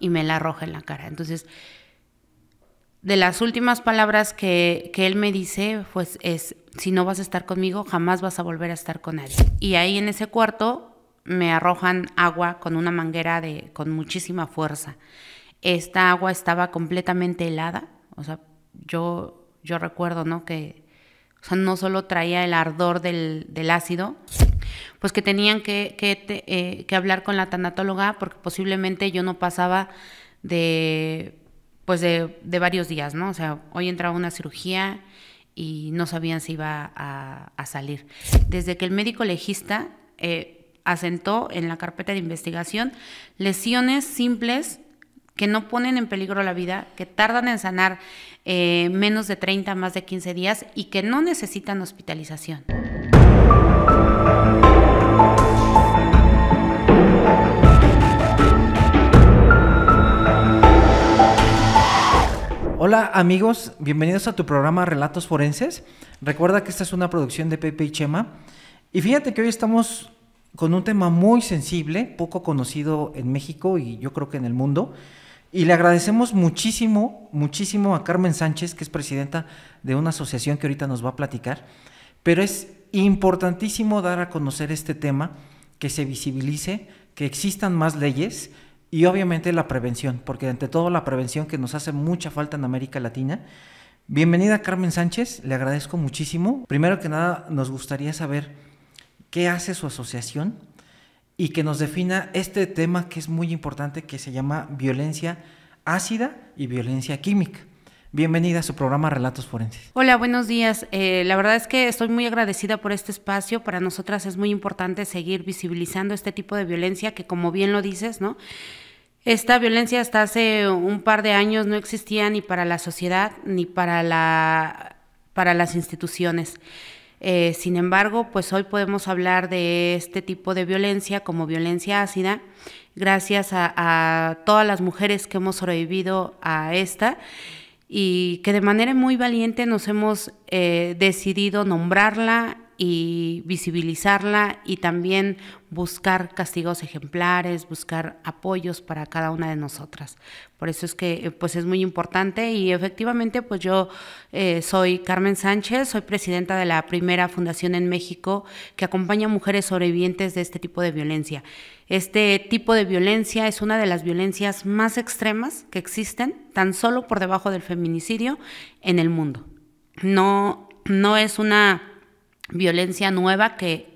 y me la arroja en la cara. Entonces, de las últimas palabras que, él me dice, pues es, si no vas a estar conmigo, jamás vas a volver a estar con nadie. Y ahí en ese cuarto me arrojan agua con una manguera de, con muchísima fuerza. Esta agua estaba completamente helada, o sea, yo, yo recuerdo, ¿no? Que o sea, no solo traía el ardor del, del ácido, pues que tenían eh, que, hablar con la tanatóloga porque posiblemente yo no pasaba de, pues de, de, varios días, ¿no? O sea, hoy entraba una cirugía y no sabían si iba a, a salir. Desde que el médico legista eh, asentó en la carpeta de investigación lesiones simples que no ponen en peligro la vida, que tardan en sanar eh, menos de 30, más de 15 días y que no necesitan hospitalización. Hola amigos, bienvenidos a tu programa Relatos Forenses. Recuerda que esta es una producción de Pepe y Chema. Y fíjate que hoy estamos con un tema muy sensible, poco conocido en México y yo creo que en el mundo, y le agradecemos muchísimo, muchísimo a Carmen Sánchez, que es presidenta de una asociación que ahorita nos va a platicar, pero es importantísimo dar a conocer este tema, que se visibilice, que existan más leyes y obviamente la prevención, porque ante todo la prevención que nos hace mucha falta en América Latina. Bienvenida Carmen Sánchez, le agradezco muchísimo. Primero que nada, nos gustaría saber qué hace su asociación y que nos defina este tema que es muy importante que se llama violencia ácida y violencia química. Bienvenida a su programa Relatos Forenses. Hola, buenos días. Eh, la verdad es que estoy muy agradecida por este espacio. Para nosotras es muy importante seguir visibilizando este tipo de violencia que, como bien lo dices, ¿no? Esta violencia hasta hace un par de años no existía ni para la sociedad ni para, la, para las instituciones. Eh, sin embargo, pues hoy podemos hablar de este tipo de violencia como violencia ácida, gracias a, todas las mujeres que hemos sobrevivido a esta y que de manera muy valiente nos hemos eh, decidido nombrarla y visibilizarla y también buscar castigos ejemplares, buscar apoyos para cada una de nosotras. Por eso es que eh, pues es muy importante y efectivamente pues yo eh, soy Carmen Sánchez, soy presidenta de la primera fundación en México que acompaña a mujeres sobrevivientes de este tipo de violencia. Este tipo de violencia es una de las violencias más extremas que existen, tan solo por debajo del feminicidio en el mundo. No, no es una violencia nueva que,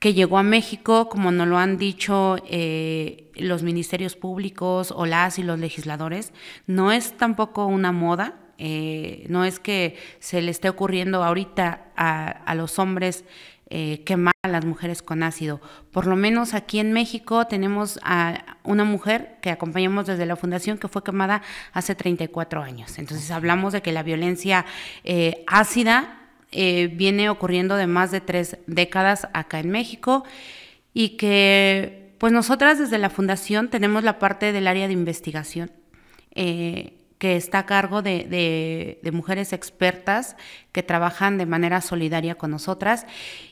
que, llegó a México, como nos lo han dicho eh, los ministerios públicos o las y los legisladores, no es tampoco una moda. Eh, no es que se le esté ocurriendo ahorita a, los hombres eh, quemar a las mujeres con ácido. Por lo menos aquí en México tenemos a una mujer que acompañamos desde la fundación que fue quemada hace 34 años. Entonces hablamos de que la violencia eh, ácida eh, viene ocurriendo de más de tres décadas acá en México y que pues nosotras desde la fundación tenemos la parte del área de investigación eh, que está a cargo de, de, mujeres expertas que trabajan de manera solidaria con nosotras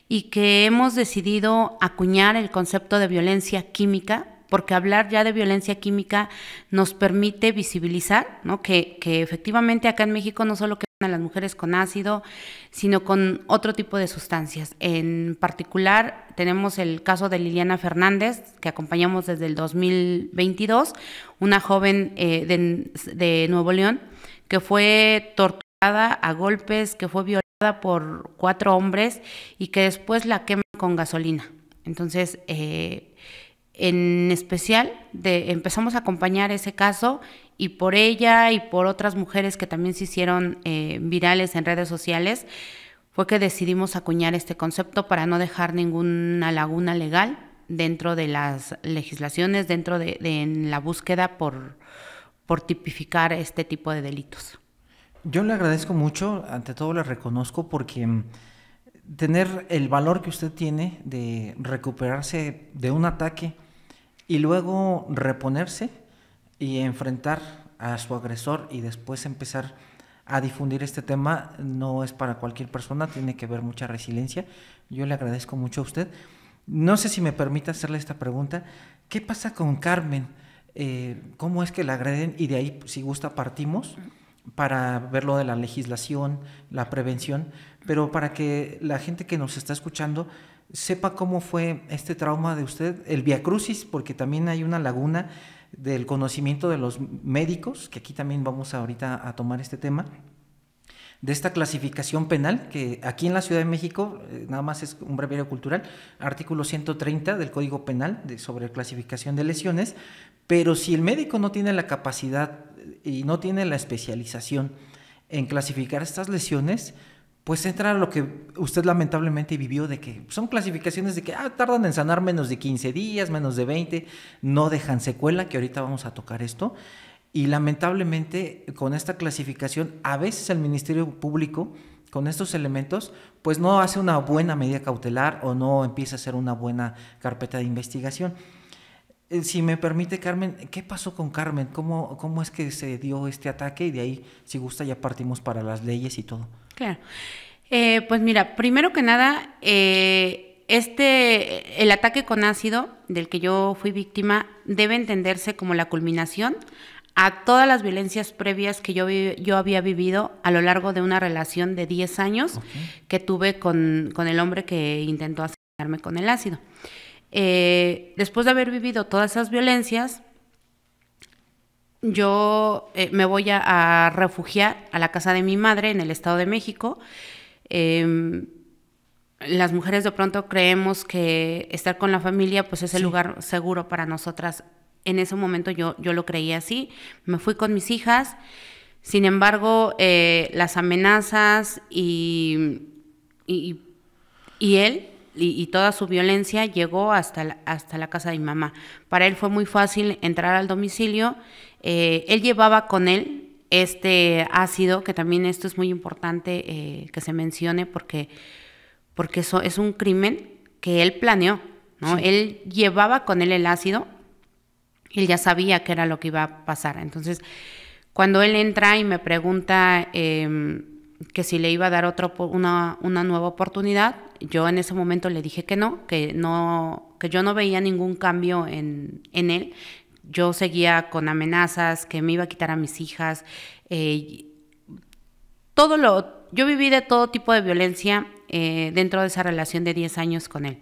y que hemos decidido acuñar el concepto de violencia química porque hablar ya de violencia química nos permite visibilizar ¿no? que, que efectivamente acá en México no solo que a las mujeres con ácido, sino con otro tipo de sustancias. En particular, tenemos el caso de Liliana Fernández, que acompañamos desde el 2022, una joven eh, de, de, Nuevo León que fue torturada a golpes, que fue violada por cuatro hombres y que después la queman con gasolina. Entonces, eh, en especial empezamos a acompañar ese caso y por ella y por otras mujeres que también se hicieron eh, virales en redes sociales, fue que decidimos acuñar este concepto para no dejar ninguna laguna legal dentro de las legislaciones, dentro de, la búsqueda por, por tipificar este tipo de delitos. Yo le agradezco mucho, ante todo le reconozco porque mm, tener el valor que usted tiene de recuperarse de un ataque, y luego reponerse y enfrentar a su agresor y después empezar a difundir este tema no es para cualquier persona, tiene que ver mucha resiliencia. Yo le agradezco mucho a usted. No sé si me permite hacerle esta pregunta. ¿Qué pasa con Carmen? Eh, ¿Cómo es que la agreden? Y de ahí, si gusta, partimos para ver lo de la legislación, la prevención, pero para que la gente que nos está escuchando sepa cómo fue este trauma de usted, el viacrucis, porque también hay una laguna del conocimiento de los médicos, que aquí también vamos ahorita a tomar este tema, de esta clasificación penal, que aquí en la Ciudad de México, eh, nada más es un breviario cultural, artículo 130 del Código Penal de, sobre clasificación de lesiones, pero si el médico no tiene la capacidad eh, y no tiene la especialización en clasificar estas lesiones, pues entra lo que usted lamentablemente vivió de que son clasificaciones de que ah, tardan en sanar menos de 15 días, menos de 20, no dejan secuela, que ahorita vamos a tocar esto. Y lamentablemente con esta clasificación, a veces el Ministerio Público con estos elementos, pues no hace una buena medida cautelar o no empieza a hacer una buena carpeta de investigación. Eh, si me permite, Carmen, ¿qué pasó con Carmen? ¿Cómo, cómo es que se dio este ataque? Y de ahí, si gusta, ya partimos para las leyes y todo. Claro. Eh, pues mira, primero que nada, eh, este, el ataque con ácido del que yo fui víctima debe entenderse como la culminación a todas las violencias previas que yo, yo había vivido a lo largo de una relación de 10 años que tuve con, con, el hombre que intentó asesinarme con el ácido. Eh, después de haber vivido todas esas violencias, yo eh, me voy a, refugiar a la casa de mi madre en el Estado de México. Em, las mujeres de pronto creemos que estar con la familia pues es el lugar seguro para nosotras. En ese momento yo, lo creía así. Me fui con mis hijas. Sin embargo, eh, las amenazas y, él y, toda su violencia llegó hasta hasta la casa de mi mamá. Para él fue muy fácil entrar al domicilio eh, él llevaba con él este ácido, que también esto es muy importante eh, que se mencione porque, porque eso es un crimen que él planeó, ¿no? Él llevaba con él el ácido, él ya sabía que era lo que iba a pasar. Entonces, cuando él entra y me pregunta em, que si le iba a dar otra una, nueva oportunidad, yo en ese momento le dije que no, que no que yo no veía ningún cambio en, en él, yo seguía con amenazas, que me iba a quitar a mis hijas. Eh, todo lo, yo viví de todo tipo de violencia eh, dentro de esa relación de 10 años con él.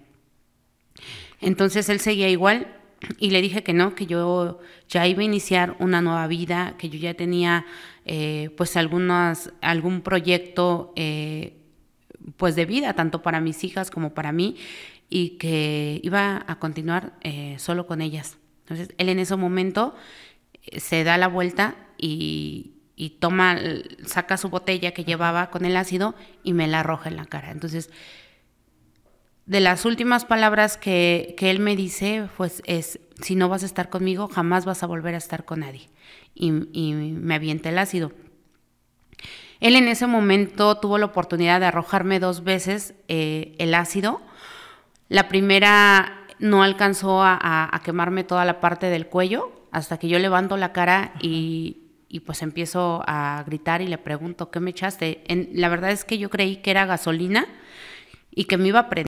Entonces él seguía igual y le dije que no, que yo ya iba a iniciar una nueva vida, que yo ya tenía eh, pues algunas, algún proyecto pues de vida, tanto para mis hijas como para mí, y que iba a continuar solo con ellas. Entonces, él en ese momento eh, se da la vuelta y, toma, saca su botella que llevaba con el ácido y me la arroja en la cara. Entonces, de las últimas palabras que, él me dice, pues es, si no vas a estar conmigo, jamás vas a volver a estar con nadie. Y, me avienta el ácido. Él en ese momento tuvo la oportunidad de arrojarme dos veces eh, el ácido. La primera no alcanzó a, quemarme toda la parte del cuello hasta que yo levanto la cara y, pues empiezo a gritar y le pregunto, ¿qué me echaste? En, la verdad es que yo creí que era gasolina y que me iba a prender.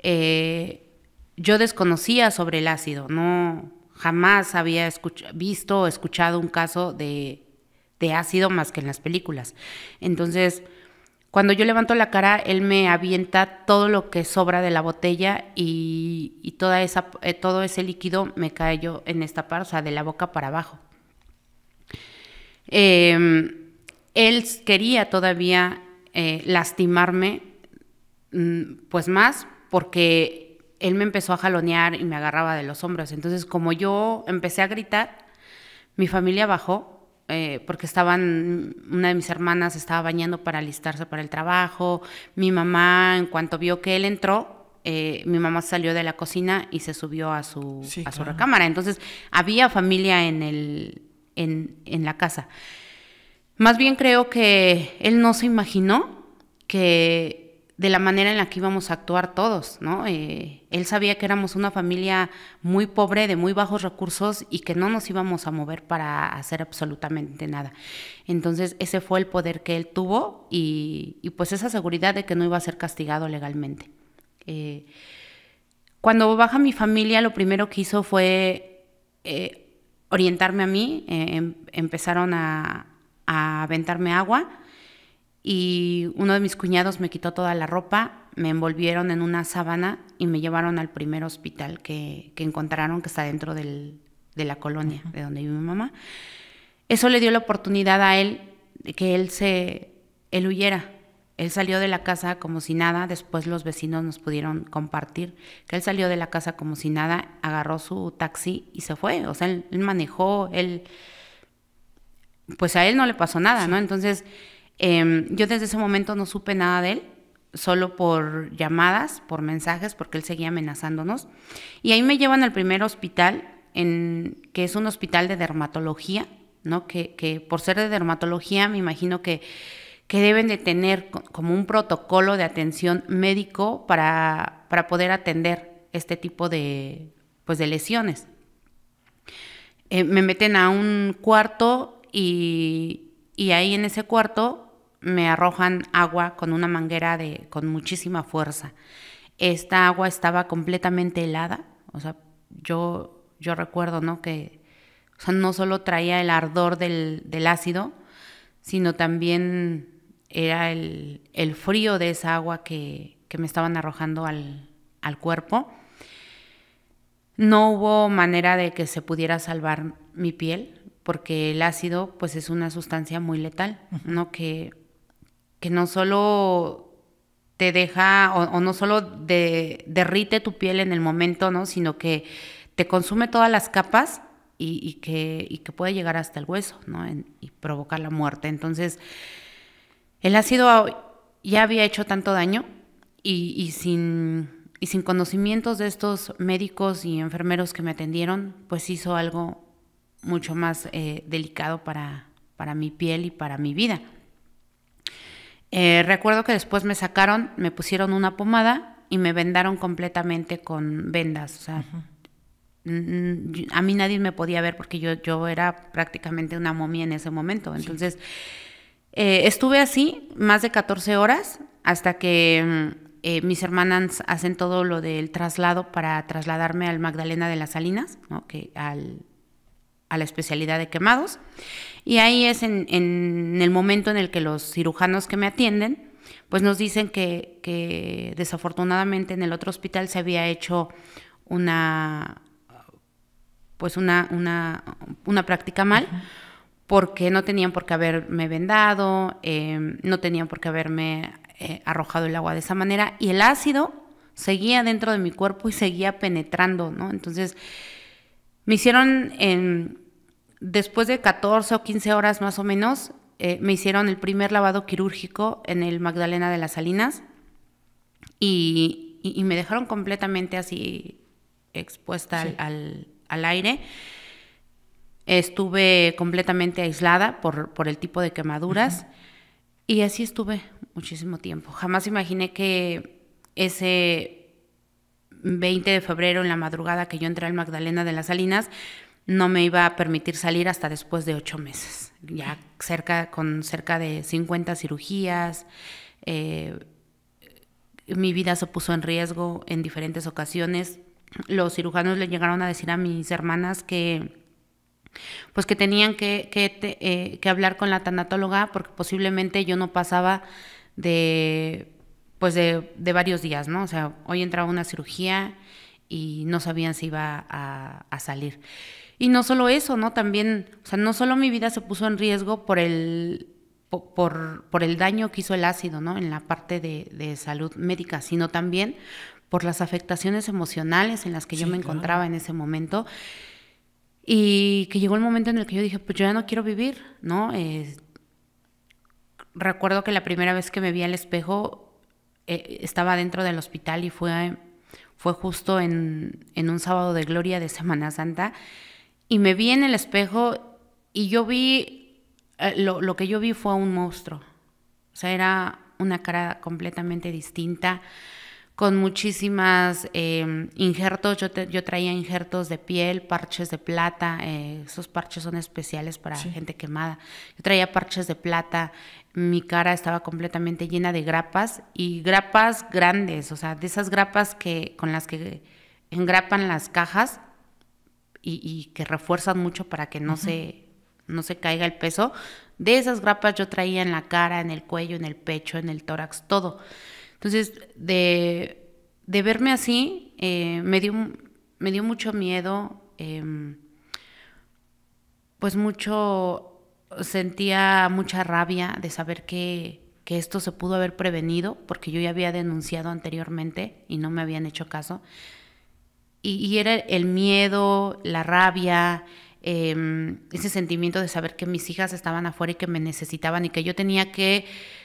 Eh, yo desconocía sobre el ácido, no jamás había visto o escuchado un caso de ácido más que en las películas. Entonces cuando yo levanto la cara, él me avienta todo lo que sobra de la botella y, toda esa, eh, todo ese líquido me cae yo en esta parte, o sea, de la boca para abajo. Em, él quería todavía eh, lastimarme, mm, pues más, porque él me empezó a jalonear y me agarraba de los hombros. Entonces, como yo empecé a gritar, mi familia bajó eh, porque estaban, una de mis hermanas estaba bañando para alistarse para el trabajo, mi mamá en cuanto vio que él entró, eh, mi mamá salió de la cocina y se subió a su, a su recámara. Entonces había familia en, el, en, en la casa. Más bien creo que él no se imaginó que de la manera en la que íbamos a actuar todos, ¿no? Eh, él sabía que éramos una familia muy pobre, de muy bajos recursos y que no nos íbamos a mover para hacer absolutamente nada. Entonces ese fue el poder que él tuvo y, pues esa seguridad de que no iba a ser castigado legalmente. Eh, cuando baja mi familia, lo primero que hizo fue eh, orientarme a mí, em, empezaron a aventarme agua y uno de mis cuñados me quitó toda la ropa, me envolvieron en una sábana y me llevaron al primer hospital que, encontraron que está dentro de la colonia de donde vive mi mamá. Eso le dio la oportunidad a él de que él se, huyera. Él salió de la casa como si nada, después los vecinos nos pudieron compartir que él salió de la casa como si nada, agarró su taxi y se fue. O sea, él, manejó, él, pues a él no le pasó nada, ¿no? Entonces Em, yo desde ese momento no supe nada de él, solo por llamadas, por mensajes, porque él seguía amenazándonos. Y ahí me llevan al primer hospital, en, que es un hospital de dermatología, Que, por ser de dermatología me imagino que, deben de tener como un protocolo de atención médico para, poder atender este tipo de, pues, lesiones. Eh, me meten a un cuarto y, y ahí en ese cuarto me arrojan agua con una manguera de, con muchísima fuerza. Esta agua estaba completamente helada, o sea, yo, yo recuerdo, ¿no? Que no solo traía el ardor del, del ácido, sino también era el, el, frío de esa agua que, que me estaban arrojando al, al cuerpo. No hubo manera de que se pudiera salvar mi piel, porque el ácido pues es una sustancia muy letal, ¿no? Que que no solo te deja o, no solo derrite tu piel en el momento, ¿no? Sino que te consume todas las capas y, que, que, puede llegar hasta el hueso, ¿no? y provocar la muerte. Entonces, el ácido ya había hecho tanto daño y, sin, y sin conocimientos de estos médicos y enfermeros que me atendieron, pues hizo algo mucho más eh, delicado para, para mi piel y para mi vida. Eh, recuerdo que después me sacaron, me pusieron una pomada y me vendaron completamente con vendas. O sea, a mí nadie me podía ver porque yo, era prácticamente una momia en ese momento. Entonces, eh, estuve así más de 14 horas hasta que eh, mis hermanas hacen todo lo del traslado para trasladarme al Magdalena de las Salinas, ¿no? que a la especialidad de quemados. Y ahí es en, el momento en el que los cirujanos que me atienden, pues nos dicen que, desafortunadamente en el otro hospital se había hecho una, pues una, una, una práctica mal, porque no tenían por qué haberme vendado, em, no tenían por qué haberme eh, arrojado el agua de esa manera, y el ácido seguía dentro de mi cuerpo y seguía penetrando, ¿no? Entonces, me hicieron en em, Después de 14 o 15 horas más o menos, eh, me hicieron el primer lavado quirúrgico en el Magdalena de las Salinas y, me dejaron completamente así expuesta al, aire. Estuve completamente aislada por, el tipo de quemaduras y así estuve muchísimo tiempo. Jamás imaginé que ese 20 de febrero en la madrugada que yo entré al Magdalena de las Salinas, no me iba a permitir salir hasta después de ocho meses, ya cerca, con cerca de 50 cirugías. Eh, mi vida se puso en riesgo en diferentes ocasiones. Los cirujanos le llegaron a decir a mis hermanas que pues que tenían eh, que, hablar con la tanatóloga porque posiblemente yo no pasaba de pues de, de, varios días, ¿no? O sea, hoy entraba una cirugía y no sabían si iba a salir. Y no solo eso, ¿no? También, o sea, no solo mi vida se puso en riesgo por el, por, por el daño que hizo el ácido, ¿no? En la parte de, salud médica, sino también por las afectaciones emocionales en las que yo me encontraba en ese momento. Y que llegó el momento en el que yo dije, pues yo ya no quiero vivir, ¿no? Eh, recuerdo que la primera vez que me vi al espejo eh, estaba dentro del hospital y fue, fue justo en, en un sábado de gloria de Semana Santa y me vi en el espejo y yo vi, eh, lo, lo, que yo vi fue un monstruo. O sea, era una cara completamente distinta, con muchísimas em, injertos. Yo, yo, traía injertos de piel, parches de plata. Eh, esos parches son especiales para gente quemada. Yo traía parches de plata. Mi cara estaba completamente llena de grapas y grapas grandes, o sea, de esas grapas que con las que engrapan las cajas y, que refuerzan mucho para que no, se, no se caiga el peso. De esas grapas yo traía en la cara, en el cuello, en el pecho, en el tórax, todo. Entonces, de, verme así, eh, me, dio, me dio mucho miedo, em, pues mucho, sentía mucha rabia de saber que, que esto se pudo haber prevenido, porque yo ya había denunciado anteriormente y no me habían hecho caso. Y, era el miedo, la rabia, em, ese sentimiento de saber que mis hijas estaban afuera y que me necesitaban y que yo tenía que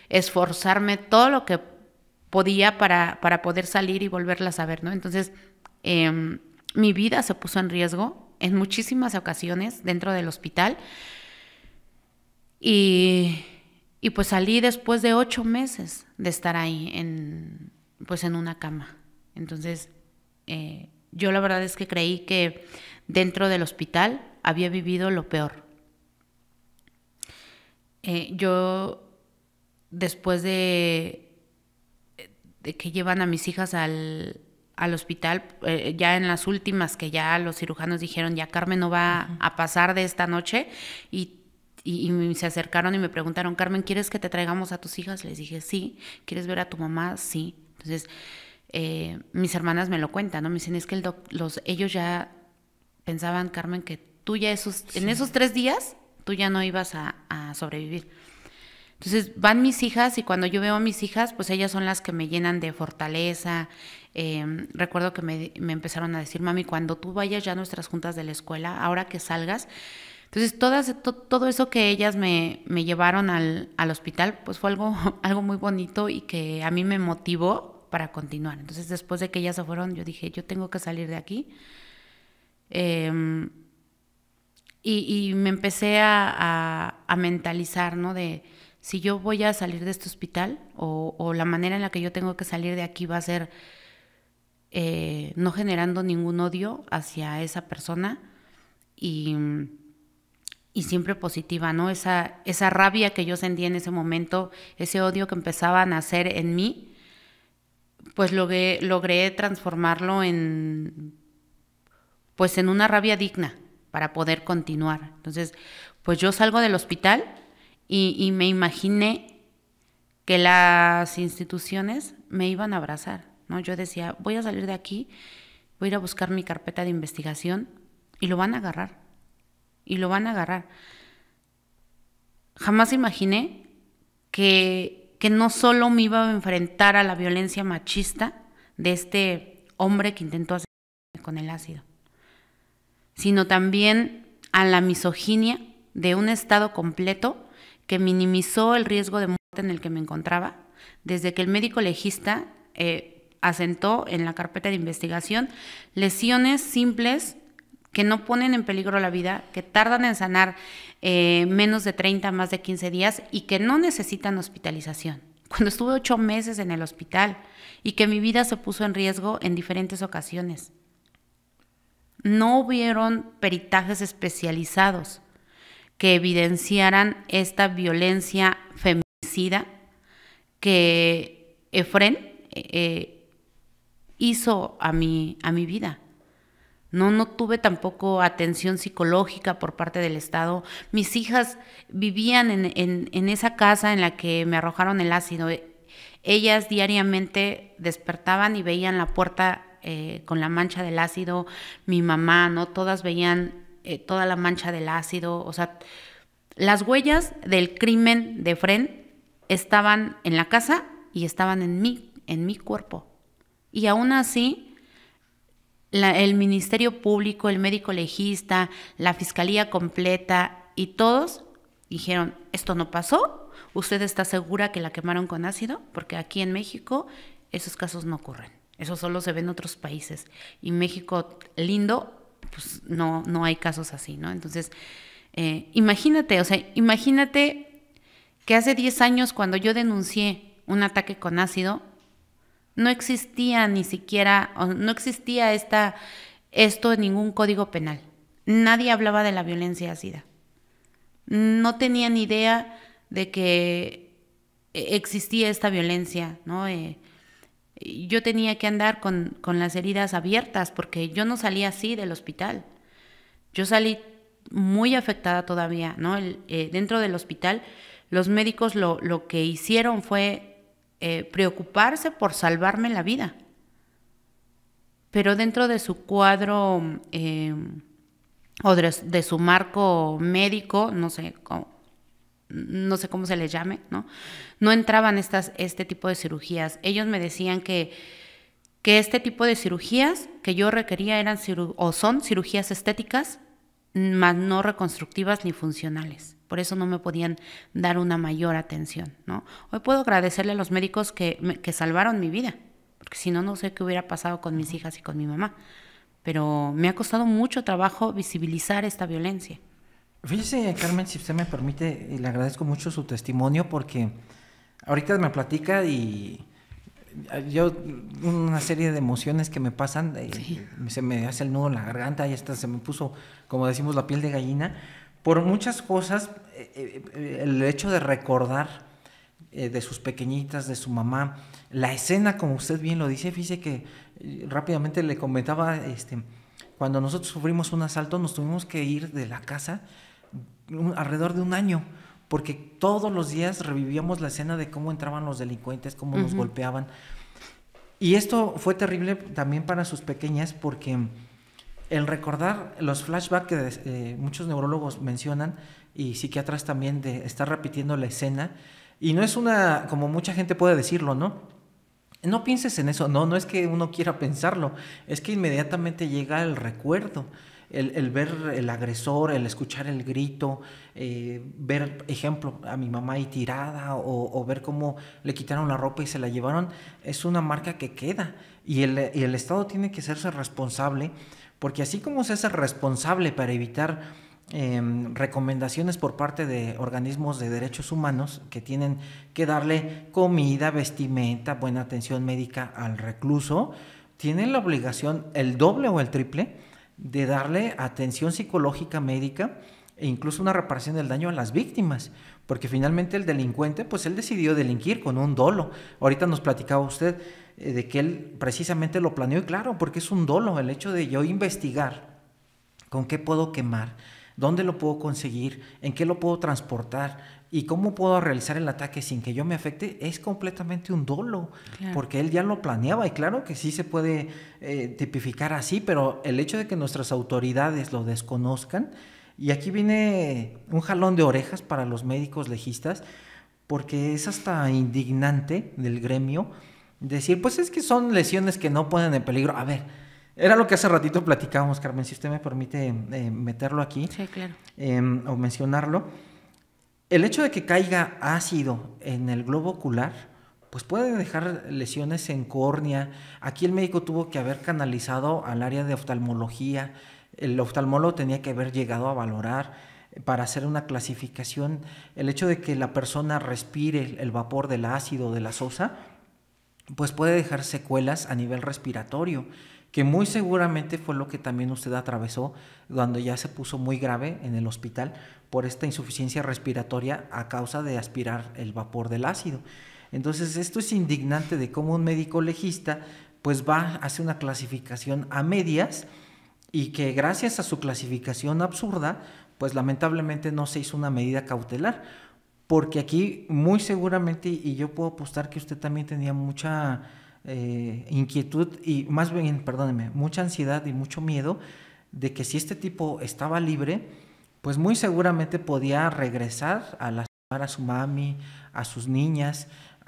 esforzarme todo lo que podía para, poder salir y volverlas a ver, ¿no? Entonces, em, mi vida se puso en riesgo en muchísimas ocasiones dentro del hospital. Y, y, pues salí después de ocho meses de estar ahí en, pues en una cama. Entonces, eh, yo la verdad es que creí que dentro del hospital había vivido lo peor. Eh, yo, después de, que llevan a mis hijas al, hospital, eh, ya en las últimas que ya los cirujanos dijeron, ya Carmen no va a pasar de esta noche, y, y, se acercaron y me preguntaron, Carmen, ¿quieres que te traigamos a tus hijas? Les dije, sí. ¿Quieres ver a tu mamá? Sí. Entonces, eh, mis hermanas me lo cuentan, ¿no? Me dicen, es que los, ellos ya pensaban, Carmen, que tú ya esos, en esos tres días, tú ya no ibas a, sobrevivir. Entonces van mis hijas y cuando yo veo a mis hijas, pues ellas son las que me llenan de fortaleza. Em, recuerdo que me, empezaron a decir, mami, cuando tú vayas ya a nuestras juntas de la escuela, ahora que salgas, entonces, todas, todo eso que ellas me, me llevaron al, al, hospital, pues fue algo, algo muy bonito y que a mí me motivó para continuar. Entonces después de que ellas se fueron, yo dije, yo tengo que salir de aquí. Em, y, me empecé a, mentalizar, ¿no? De si yo voy a salir de este hospital o, la manera en la que yo tengo que salir de aquí va a ser eh, no generando ningún odio hacia esa persona y, siempre positiva, ¿no? Esa, esa rabia que yo sentía en ese momento, ese odio que empezaba a nacer en mí, pues logré, logré transformarlo en, pues en una rabia digna para poder continuar. Entonces, pues yo salgo del hospital y, me imaginé que las instituciones me iban a abrazar, ¿no? Yo decía, voy a salir de aquí, voy a ir a buscar mi carpeta de investigación y lo van a agarrar, y lo van a agarrar. Jamás imaginé que que no solo me iba a enfrentar a la violencia machista de este hombre que intentó hacerme con el ácido, sino también a la misoginia de un Estado completo que minimizó el riesgo de muerte en el que me encontraba, desde que el médico legista eh, asentó en la carpeta de investigación lesiones simples que no ponen en peligro la vida, que tardan en sanar eh, menos de 30, más de 15 días y que no necesitan hospitalización. Cuando estuve ocho meses en el hospital y que mi vida se puso en riesgo en diferentes ocasiones. No hubieron peritajes especializados que evidenciaran esta violencia feminicida que Efren eh, eh, hizo a a mi vida. No, no tuve tampoco atención psicológica por parte del Estado. Mis hijas vivían en, esa casa en la que me arrojaron el ácido. E, ellas diariamente despertaban y veían la puerta eh, con la mancha del ácido. Mi mamá, ¿no? Todas veían eh, toda la mancha del ácido. O sea, las huellas del crimen de Fren estaban en la casa y estaban en mí, en mi cuerpo. Y aún así, el Ministerio Público, el médico legista, la Fiscalía completa y todos dijeron, esto no pasó, usted está segura que la quemaron con ácido, porque aquí en México esos casos no ocurren, eso solo se ve en otros países. Y México lindo, pues no, no hay casos así, ¿no? Entonces, eh, imagínate, o sea, imagínate que hace 10 años cuando yo denuncié un ataque con ácido, no existía ni siquiera, no existía esta, esto en ningún código penal. Nadie hablaba de la violencia ácida. No tenían idea de que eh, existía esta violencia, ¿no? Eh, yo tenía que andar con, con, las heridas abiertas porque yo no salí así del hospital. Yo salí muy afectada todavía, ¿no? Eh, dentro del hospital, los médicos lo, lo que hicieron fue eh, preocuparse por salvarme la vida. Pero dentro de su cuadro eh, o de, su marco médico, no sé cómo, no sé cómo se le llame, ¿no? No entraban estas, este tipo de cirugías. Ellos me decían que, que este tipo de cirugías que yo requería eran o son cirugías estéticas, más no reconstructivas ni funcionales. Por eso no me podían dar una mayor atención, ¿no? Hoy puedo agradecerle a los médicos que, salvaron mi vida, porque si no, no sé qué hubiera pasado con mis hijas y con mi mamá. Pero me ha costado mucho trabajo visibilizar esta violencia. Fíjese, Carmen, si usted me permite, le agradezco mucho su testimonio porque ahorita me platica y eh, yo una serie de emociones que me pasan, eh, se me hace el nudo en la garganta y hasta se me puso, como decimos, la piel de gallina por muchas cosas, eh, eh, el hecho de recordar eh, de sus pequeñitas, de su mamá, la escena, como usted bien lo dice, fíjese que rápidamente le comentaba, este, cuando nosotros sufrimos un asalto nos tuvimos que ir de la casa alrededor de un año, porque todos los días revivíamos la escena de cómo entraban los delincuentes, cómo nos golpeaban. Y esto fue terrible también para sus pequeñas porque el recordar los flashbacks que eh, muchos neurólogos mencionan y psiquiatras también de estar repitiendo la escena, y no es una, como mucha gente puede decirlo, ¿no? No pienses en eso, no, no es que uno quiera pensarlo, es que inmediatamente llega el recuerdo. El, ver el agresor, el escuchar el grito, eh, ver, ejemplo, a mi mamá ahí tirada o, ver cómo le quitaron la ropa y se la llevaron, es una marca que queda y el, y el Estado tiene que hacerse responsable porque así como se hace responsable para evitar em, recomendaciones por parte de organismos de derechos humanos que tienen que darle comida, vestimenta, buena atención médica al recluso, tienen la obligación el doble o el triple de darle atención psicológica médica e incluso una reparación del daño a las víctimas, porque finalmente el delincuente, pues él decidió delinquir con un dolo. Ahorita nos platicaba usted, eh, de que él precisamente lo planeó y claro, porque es un dolo el hecho de yo investigar con qué puedo quemar, dónde lo puedo conseguir, en qué lo puedo transportar y cómo puedo realizar el ataque sin que yo me afecte, es completamente un dolo, porque él ya lo planeaba y claro que sí se puede eh, tipificar así, pero el hecho de que nuestras autoridades lo desconozcan, y aquí viene un jalón de orejas para los médicos legistas, porque es hasta indignante del gremio decir, pues es que son lesiones que no ponen en peligro. A ver, era lo que hace ratito platicábamos, Carmen, si usted me permite eh, meterlo aquí sí, claro. Em, o mencionarlo. El hecho de que caiga ácido en el globo ocular, pues puede dejar lesiones en córnea. Aquí el médico tuvo que haber canalizado al área de oftalmología, el oftalmólogo tenía que haber llegado a valorar para hacer una clasificación el hecho de que la persona respire el vapor del ácido de la sosa, pues puede dejar secuelas a nivel respiratorio, que muy seguramente fue lo que también usted atravesó cuando ya se puso muy grave en el hospital por esta insuficiencia respiratoria a causa de aspirar el vapor del ácido. Entonces esto es indignante de cómo un médico legista pues va, hace una clasificación a medias y que gracias a su clasificación absurda pues lamentablemente no se hizo una medida cautelar porque aquí muy seguramente, y yo puedo apostar que usted también tenía mucha eh, inquietud y más bien, perdóneme, mucha ansiedad y mucho miedo de que si este tipo estaba libre, pues muy seguramente podía regresar a la a su mami, a sus niñas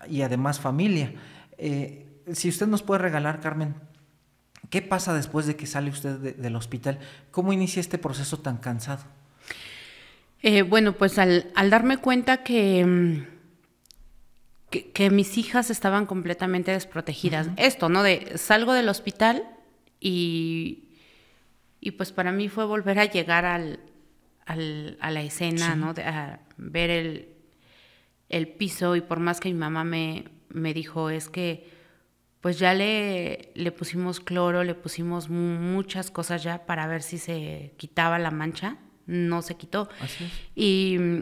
y además familia. Eh, si usted nos puede regalar, Carmen, ¿qué pasa después de que sale usted del hospital? ¿Cómo inicia este proceso tan cansado? Eh, bueno, pues al, darme cuenta mm, que, que, mis hijas estaban completamente desprotegidas. Esto, ¿no? De salgo del hospital y, y pues para mí fue volver a llegar al, al, a la escena, ¿no? De, a ver el, el, piso y por más que mi mamá me, me dijo, es que pues ya le, le pusimos cloro, le pusimos muchas cosas ya para ver si se quitaba la mancha no se quitó. Y mm,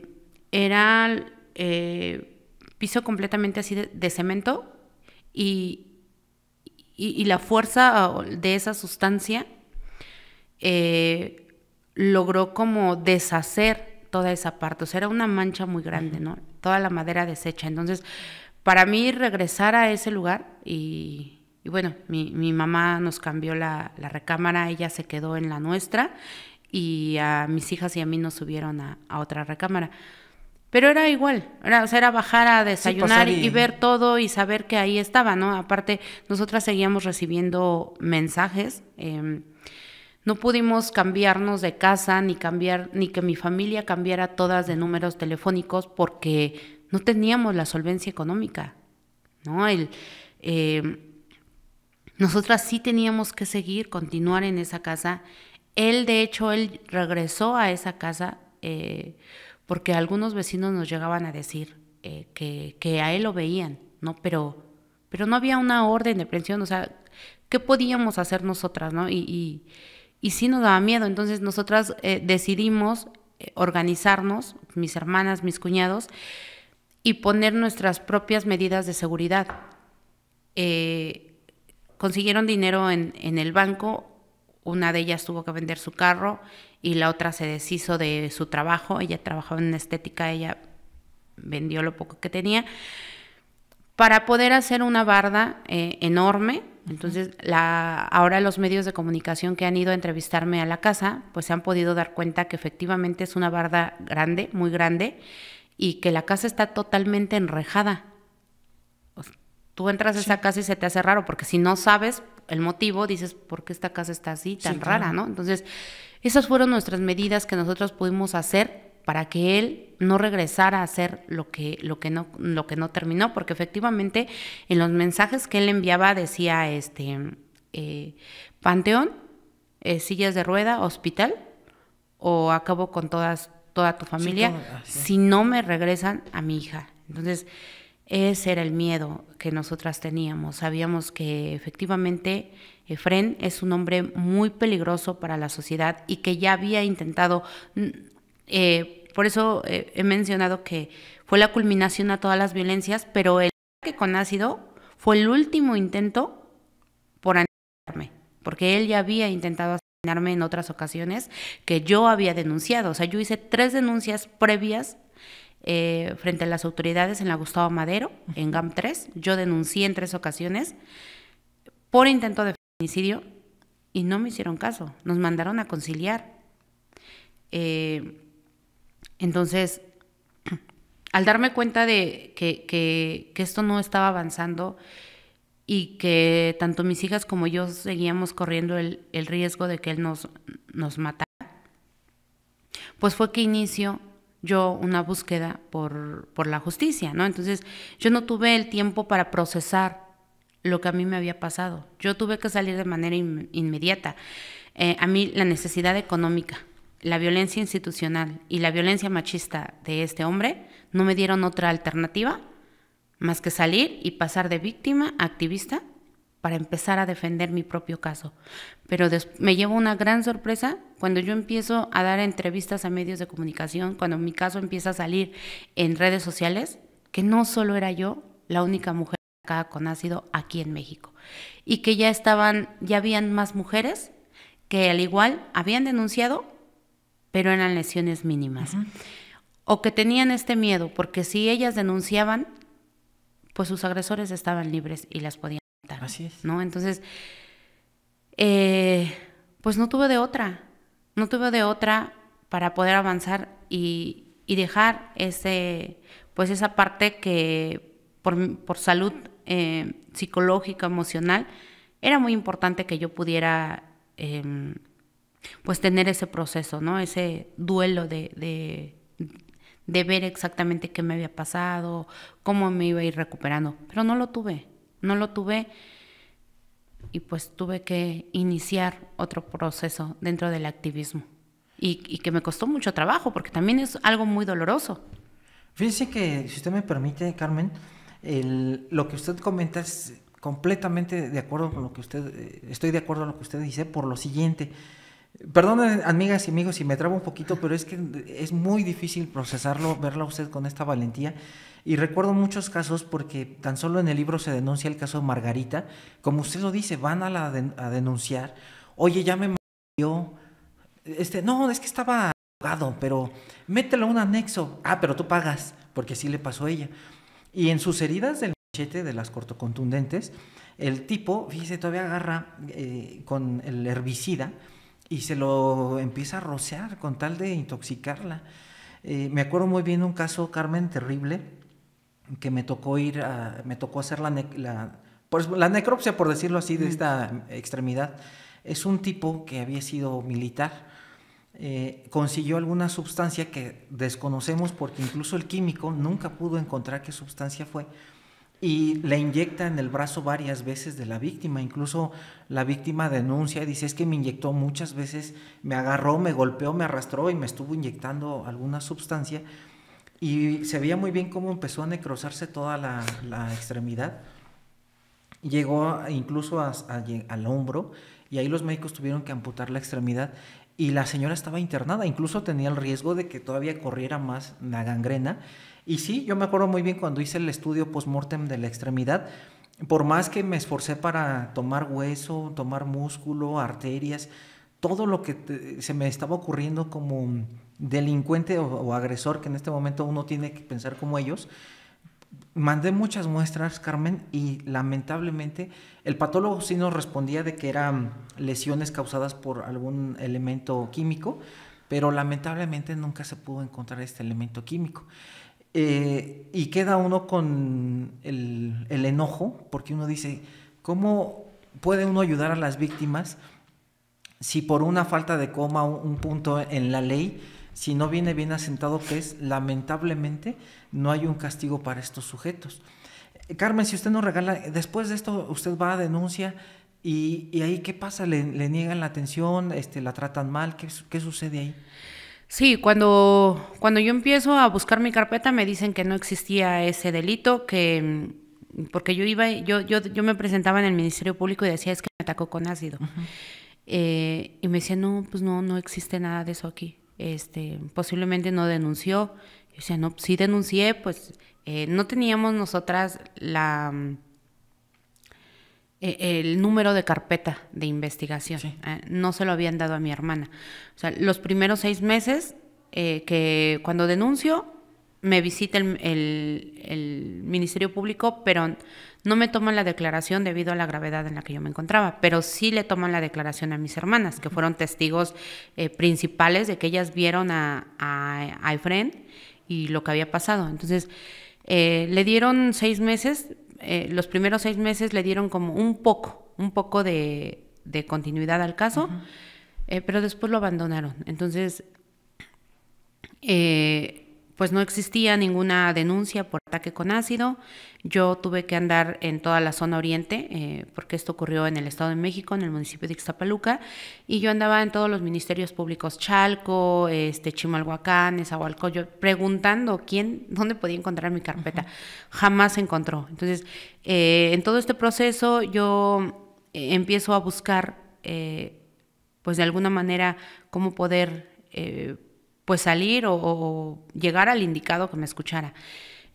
era eh, piso completamente así de, cemento y, la fuerza de esa sustancia eh, logró como deshacer toda esa parte. O sea, era una mancha muy grande, ¿no? Toda la madera deshecha. Entonces, para mí regresar a ese lugar y, bueno, mi, mamá nos cambió la, la recámara, ella se quedó en la nuestra y a mis hijas y a mí nos subieron a, otra recámara. Pero era igual, era, bajar a desayunar y, ver todo y saber que ahí estaba, ¿no? Aparte, nosotras seguíamos recibiendo mensajes. Em, no pudimos cambiarnos de casa ni cambiar ni que mi familia cambiara todas de números telefónicos porque no teníamos la solvencia económica, ¿no? El, eh, nosotras sí teníamos que seguir, continuar en esa casa él, de hecho, él regresó a esa casa eh, porque algunos vecinos nos llegaban a decir eh, que, a él lo veían, ¿no? Pero, pero no había una orden de prisión, o sea, ¿qué podíamos hacer nosotras, ¿no? Y, y, sí nos daba miedo, entonces nosotras eh, decidimos organizarnos, mis hermanas, mis cuñados, y poner nuestras propias medidas de seguridad. consiguieron dinero en, en el banco una de ellas tuvo que vender su carro y la otra se deshizo de su trabajo. Ella trabajaba en estética, ella vendió lo poco que tenía para poder hacer una barda eh, enorme. Entonces, ahora los medios de comunicación que han ido a entrevistarme a la casa, pues se han podido dar cuenta que efectivamente es una barda grande, muy grande, y que la casa está totalmente enrejada. tú entras a esa casa y se te hace raro, porque si no sabes, el motivo, dices, ¿por qué esta casa está así, tan rara, no? Entonces, esas fueron nuestras medidas que nosotros pudimos hacer para que él no regresara a hacer lo que, lo que, no, lo que no terminó, porque efectivamente en los mensajes que él enviaba decía, este, eh, Panteón, eh, sillas de rueda, hospital, o acabo con todas, toda tu familia, ah, si no me regresan a mi hija. Entonces, ese era el miedo que nosotras teníamos. Sabíamos que efectivamente Efren es un hombre muy peligroso para la sociedad y que ya había intentado, mm, eh, por eso eh, he mencionado que fue la culminación a todas las violencias, pero el ataque con ácido fue el último intento por aniquilarme, porque él ya había intentado asesinarme en otras ocasiones que yo había denunciado. O sea, yo hice tres denuncias previas eh, frente a las autoridades en la Gustavo Madero, en GAM 3. Yo denuncié en tres ocasiones por intento de feminicidio y no me hicieron caso. Nos mandaron a conciliar. Eh, entonces, al darme cuenta de que, esto no estaba avanzando y que tanto mis hijas como yo seguíamos corriendo el, riesgo de que él nos, nos matara, pues fue que inicio yo una búsqueda por, por la justicia, ¿no? Entonces yo no tuve el tiempo para procesar lo que a mí me había pasado. Yo tuve que salir de manera inmediata. Eh, a mí la necesidad económica, la violencia institucional y la violencia machista de este hombre no me dieron otra alternativa más que salir y pasar de víctima a activista para empezar a defender mi propio caso. Pero me llevo una gran sorpresa cuando yo empiezo a dar entrevistas a medios de comunicación, cuando mi caso empieza a salir en redes sociales, que no solo era yo la única mujer acá con ácido aquí en México y que ya estaban, ya habían más mujeres que al igual habían denunciado, pero eran lesiones mínimas. O que tenían este miedo, porque si ellas denunciaban, pues sus agresores estaban libres y las podían. Así es. ¿No? Entonces, eh, pues no tuve de otra. No tuve de otra para poder avanzar y, y dejar ese, pues esa parte que por, por salud eh, psicológica, emocional, era muy importante que yo pudiera em, pues tener ese proceso, ¿no? Ese duelo de, de, de ver exactamente qué me había pasado, cómo me iba a ir recuperando. Pero no lo tuve no lo tuve y pues tuve que iniciar otro proceso dentro del activismo y, que me costó mucho trabajo porque también es algo muy doloroso. Fíjese que, si usted me permite, Carmen, lo que usted comenta es completamente de acuerdo con lo que usted, eh, estoy de acuerdo con lo que usted dice por lo siguiente. Perdón, amigas y amigos, si me trabo un poquito, pero es que es muy difícil procesarlo, verla usted con esta valentía. Y recuerdo muchos casos porque tan solo en el libro se denuncia el caso de Margarita, como usted lo dice, van a, denunciar, oye, ya me murió, este, no, es que estaba ahogado, pero mételo un anexo, ah, pero tú pagas, porque así le pasó a ella. Y en sus heridas del machete, de las cortocontundentes, el tipo, fíjese, todavía agarra eh, con el herbicida y se lo empieza a rociar con tal de intoxicarla. Eh, me acuerdo muy bien un caso, Carmen, terrible, que me tocó ir me tocó hacer la, la necropsia, por decirlo así, de esta extremidad. Es un tipo que había sido militar, eh, consiguió alguna sustancia que desconocemos porque incluso el químico nunca pudo encontrar qué sustancia fue y le inyecta en el brazo varias veces de la víctima. Incluso la víctima denuncia y dice, es que me inyectó muchas veces, me agarró, me golpeó, me arrastró y me estuvo inyectando alguna sustancia y se veía muy bien cómo empezó a necrosarse toda la, extremidad. Llegó incluso a, al hombro y ahí los médicos tuvieron que amputar la extremidad y la señora estaba internada, incluso tenía el riesgo de que todavía corriera más la gangrena. Y sí, yo me acuerdo muy bien cuando hice el estudio post-mortem de la extremidad, por más que me esforcé para tomar hueso, tomar músculo, arterias, todo lo que se me estaba ocurriendo como delincuente o, agresor, que en este momento uno tiene que pensar como ellos. Mandé muchas muestras, Carmen, y lamentablemente el patólogo sí nos respondía de que eran lesiones causadas por algún elemento químico, pero lamentablemente nunca se pudo encontrar este elemento químico. Eh, y queda uno con el, el enojo, porque uno dice, ¿cómo puede uno ayudar a las víctimas si por una falta de coma, un punto en la ley, si no viene bien asentado que es, lamentablemente, no hay un castigo para estos sujetos. Carmen, si usted nos regala, después de esto usted va a denuncia y, ahí qué pasa, ¿Le, niegan la atención, este, la tratan mal, ¿Qué, sucede ahí? Sí, cuando, cuando yo empiezo a buscar mi carpeta me dicen que no existía ese delito, que porque yo iba, yo, yo, yo me presentaba en el Ministerio Público y decía es que me atacó con ácido. Eh, y me decía no, pues no, no existe nada de eso aquí este, posiblemente no denunció. o sea no, sí denuncié, pues eh, no teníamos nosotras la eh, el número de carpeta de investigación. Eh, no se lo habían dado a mi hermana. O sea, los primeros seis meses que cuando denuncio, me visita el, Ministerio Público, pero no me toman la declaración debido a la gravedad en la que yo me encontraba, pero sí le toman la declaración a mis hermanas, que fueron testigos eh, principales de que ellas vieron a, a, y lo que había pasado. Entonces, eh, le dieron seis meses, eh, los primeros seis meses le dieron como un poco, un poco de, continuidad al caso, pero después lo abandonaron. Entonces, eh, pues no existía ninguna denuncia por ataque con ácido. Yo tuve que andar en toda la zona oriente, eh, porque esto ocurrió en el Estado de México, en el municipio de Ixtapaluca, y yo andaba en todos los ministerios públicos, Chalco, este, Chimalhuacán, Esahualcoyo, preguntando quién, dónde podía encontrar mi carpeta. Jamás encontró. Entonces, eh, en todo este proceso yo eh, empiezo a buscar, pues de alguna manera, cómo poder pues salir o, llegar al indicado que me escuchara.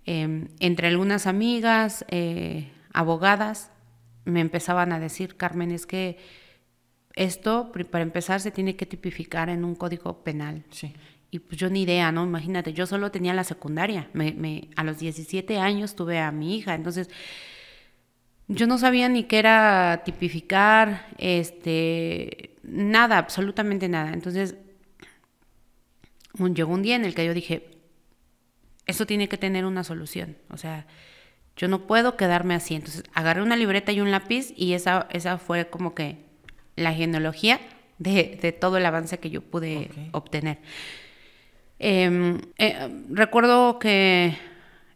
Em, entre algunas amigas, eh, abogadas, me empezaban a decir, Carmen, es que esto, para empezar, se tiene que tipificar en un código penal. Y pues yo ni idea, ¿no? Imagínate, yo solo tenía la secundaria. Me, a los 17 años tuve a mi hija. Entonces, yo no sabía ni qué era tipificar, este, nada, absolutamente nada. Entonces, un, llegó un día en el que yo dije, eso tiene que tener una solución, o sea, yo no puedo quedarme así. Entonces agarré una libreta y un lápiz y esa, esa fue como que la genealogía de, de todo el avance que yo pude obtener. Em, eh, recuerdo que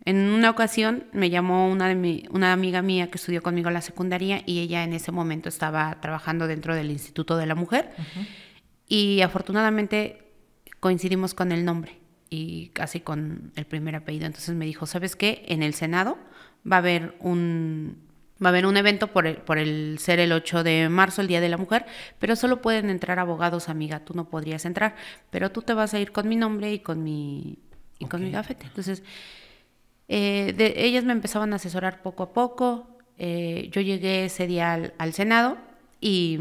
en una ocasión me llamó una, una amiga mía que estudió conmigo en la secundaria y ella en ese momento estaba trabajando dentro del Instituto de la Mujer. Y afortunadamente coincidimos con el nombre y casi con el primer apellido. Entonces me dijo, ¿sabes qué? En el Senado va a haber un, va a haber un evento por el, por el ser el 8 de marzo, el Día de la Mujer, pero solo pueden entrar abogados, amiga, tú no podrías entrar, pero tú te vas a ir con mi nombre y con mi, y con mi gafete. Entonces, eh, ellas me empezaban a asesorar poco a poco, eh, yo llegué ese día al, Senado y,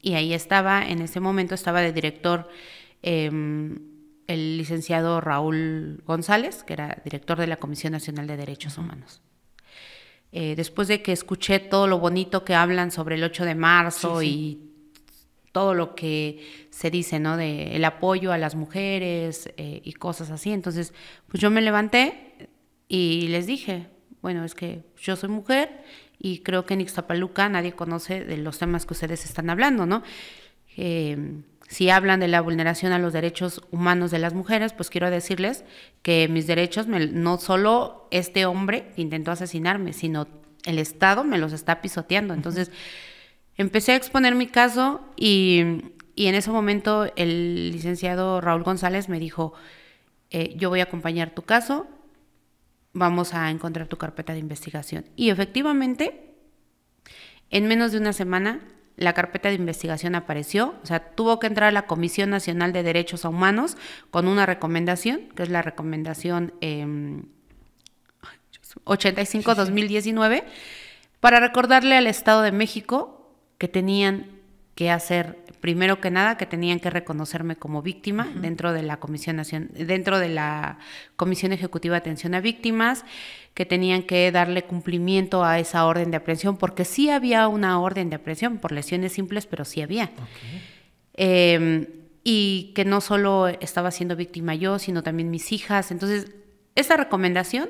y ahí estaba, en ese momento estaba de director Em, el licenciado Raúl González, que era director de la Comisión Nacional de Derechos Humanos. Eh, después de que escuché todo lo bonito que hablan sobre el 8 de marzo y todo lo que se dice, ¿no? De el apoyo a las mujeres eh, y cosas así. Entonces, pues yo me levanté y les dije, bueno, es que yo soy mujer y creo que en Ixtapaluca nadie conoce de los temas que ustedes están hablando, ¿no? Em, si hablan de la vulneración a los derechos humanos de las mujeres, pues quiero decirles que mis derechos, no solo este hombre intentó asesinarme, sino el Estado me los está pisoteando. Entonces, empecé a exponer mi caso y, en ese momento el licenciado Raúl González me dijo, eh, yo voy a acompañar tu caso, vamos a encontrar tu carpeta de investigación. Y efectivamente, en menos de una semana la carpeta de investigación apareció, o sea, tuvo que entrar a la Comisión Nacional de Derechos Humanos con una recomendación, que es la recomendación 85-2019, em, para recordarle al Estado de México que tenían qué hacer, primero que nada, que tenían que reconocerme como víctima dentro de la Comisión dentro de la Comisión Ejecutiva de Atención a Víctimas, que tenían que darle cumplimiento a esa orden de aprehensión, porque sí había una orden de aprehensión por lesiones simples, pero sí había. Em, y que no solo estaba siendo víctima yo, sino también mis hijas. Entonces, esa recomendación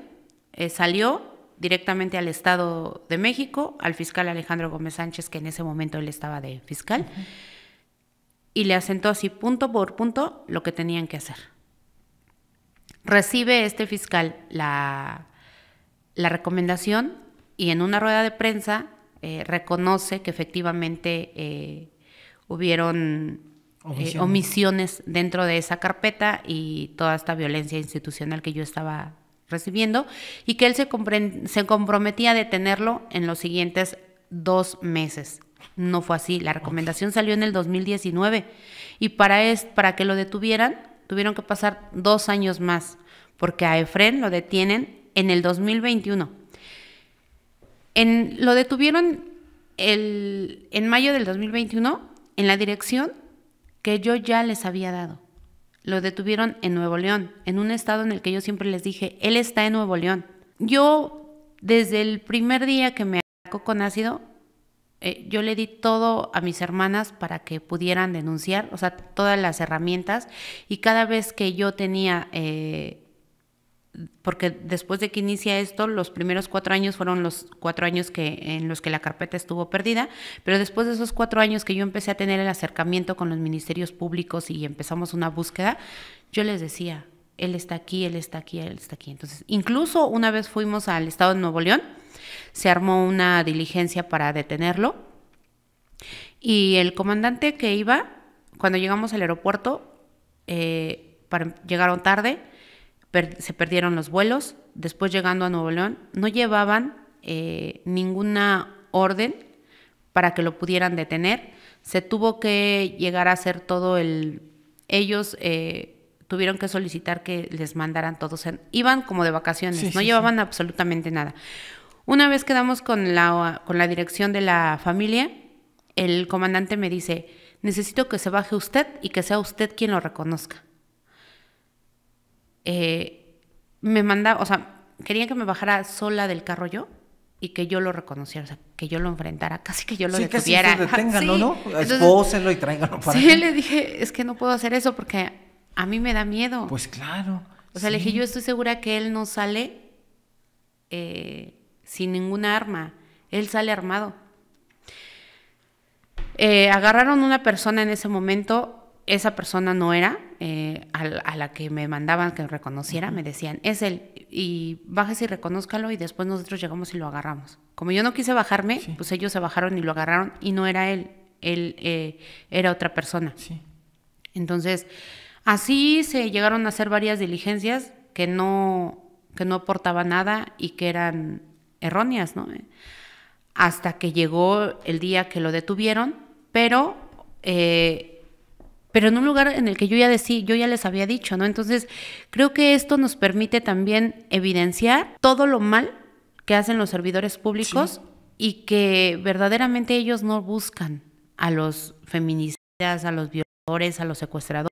eh, salió directamente al Estado de México, al fiscal Alejandro Gómez Sánchez, que en ese momento él estaba de fiscal, y le asentó así punto por punto lo que tenían que hacer. Recibe este fiscal la, la recomendación y en una rueda de prensa eh, reconoce que efectivamente eh, hubieron eh, omisiones. dentro de esa carpeta y toda esta violencia institucional que yo estaba recibiendo y que él se, comprometía a detenerlo en los siguientes dos meses. No fue así. La recomendación salió en el 2019 y para, para que lo detuvieran tuvieron que pasar dos años más porque a Efren lo detienen en el 2021. En, lo detuvieron el, en mayo del 2021 en la dirección que yo ya les había dado. Lo detuvieron en Nuevo León, en un estado en el que yo siempre les dije, él está en Nuevo León. Yo, desde el primer día que me atacó con ácido, eh, yo le di todo a mis hermanas para que pudieran denunciar, o sea, todas las herramientas. Y cada vez que yo tenía eh, porque después de que inicia esto, los primeros cuatro años fueron los cuatro años que, en los que la carpeta estuvo perdida, pero después de esos cuatro años que yo empecé a tener el acercamiento con los ministerios públicos y empezamos una búsqueda, yo les decía, él está aquí, él está aquí, él está aquí. Entonces, incluso una vez fuimos al estado de Nuevo León, se armó una diligencia para detenerlo y el comandante que iba, cuando llegamos al aeropuerto, eh, llegaron tarde, se perdieron los vuelos. Después llegando a Nuevo León, no llevaban eh, ninguna orden para que lo pudieran detener. Se tuvo que llegar a hacer todo el... Ellos eh, tuvieron que solicitar que les mandaran todos. Iban como de vacaciones, no llevaban absolutamente nada. Una vez quedamos con la, con la dirección de la familia, el comandante me dice, necesito que se baje usted y que sea usted quien lo reconozca. Eh, me mandaba, o sea, quería que me bajara sola del carro yo y que yo lo reconociera, o sea, que yo lo enfrentara, casi que yo lo sí, Que se ¿no? y tráiganlo para Sí, le dije, es que no puedo hacer eso porque a mí me da miedo. Pues claro. O sea, le dije, yo estoy segura que él no sale eh, sin ninguna arma, él sale armado. Eh, agarraron una persona en ese momento, esa persona no era, eh, a, la que me mandaban que reconociera, me decían, es él, y bájese y reconózcalo y después nosotros llegamos y lo agarramos. Como yo no quise bajarme, pues ellos se bajaron y lo agarraron y no era él, él eh, era otra persona. Entonces, así se llegaron a hacer varias diligencias que no, que no aportaban nada y que eran erróneas, ¿no? Hasta que llegó el día que lo detuvieron, pero... Eh, pero en un lugar en el que yo ya decía, yo ya les había dicho, ¿no? Entonces, creo que esto nos permite también evidenciar todo lo mal que hacen los servidores públicos y que verdaderamente ellos no buscan a los feministas, a los violadores, a los secuestradores.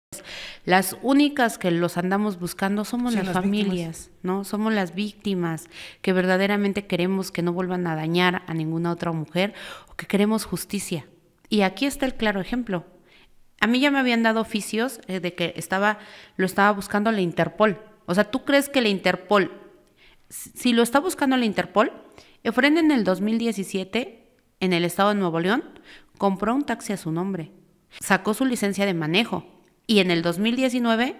Las únicas que los andamos buscando somos las, familias, ¿no? Somos las víctimas que verdaderamente queremos que no vuelvan a dañar a ninguna otra mujer o que queremos justicia. Y aquí está el claro ejemplo a mí ya me habían dado oficios eh, de que estaba, lo estaba buscando la Interpol. O sea, ¿tú crees que la Interpol, si lo está buscando la Interpol, Efren en el 2017, en el estado de Nuevo León, compró un taxi a su nombre, sacó su licencia de manejo y en el 2019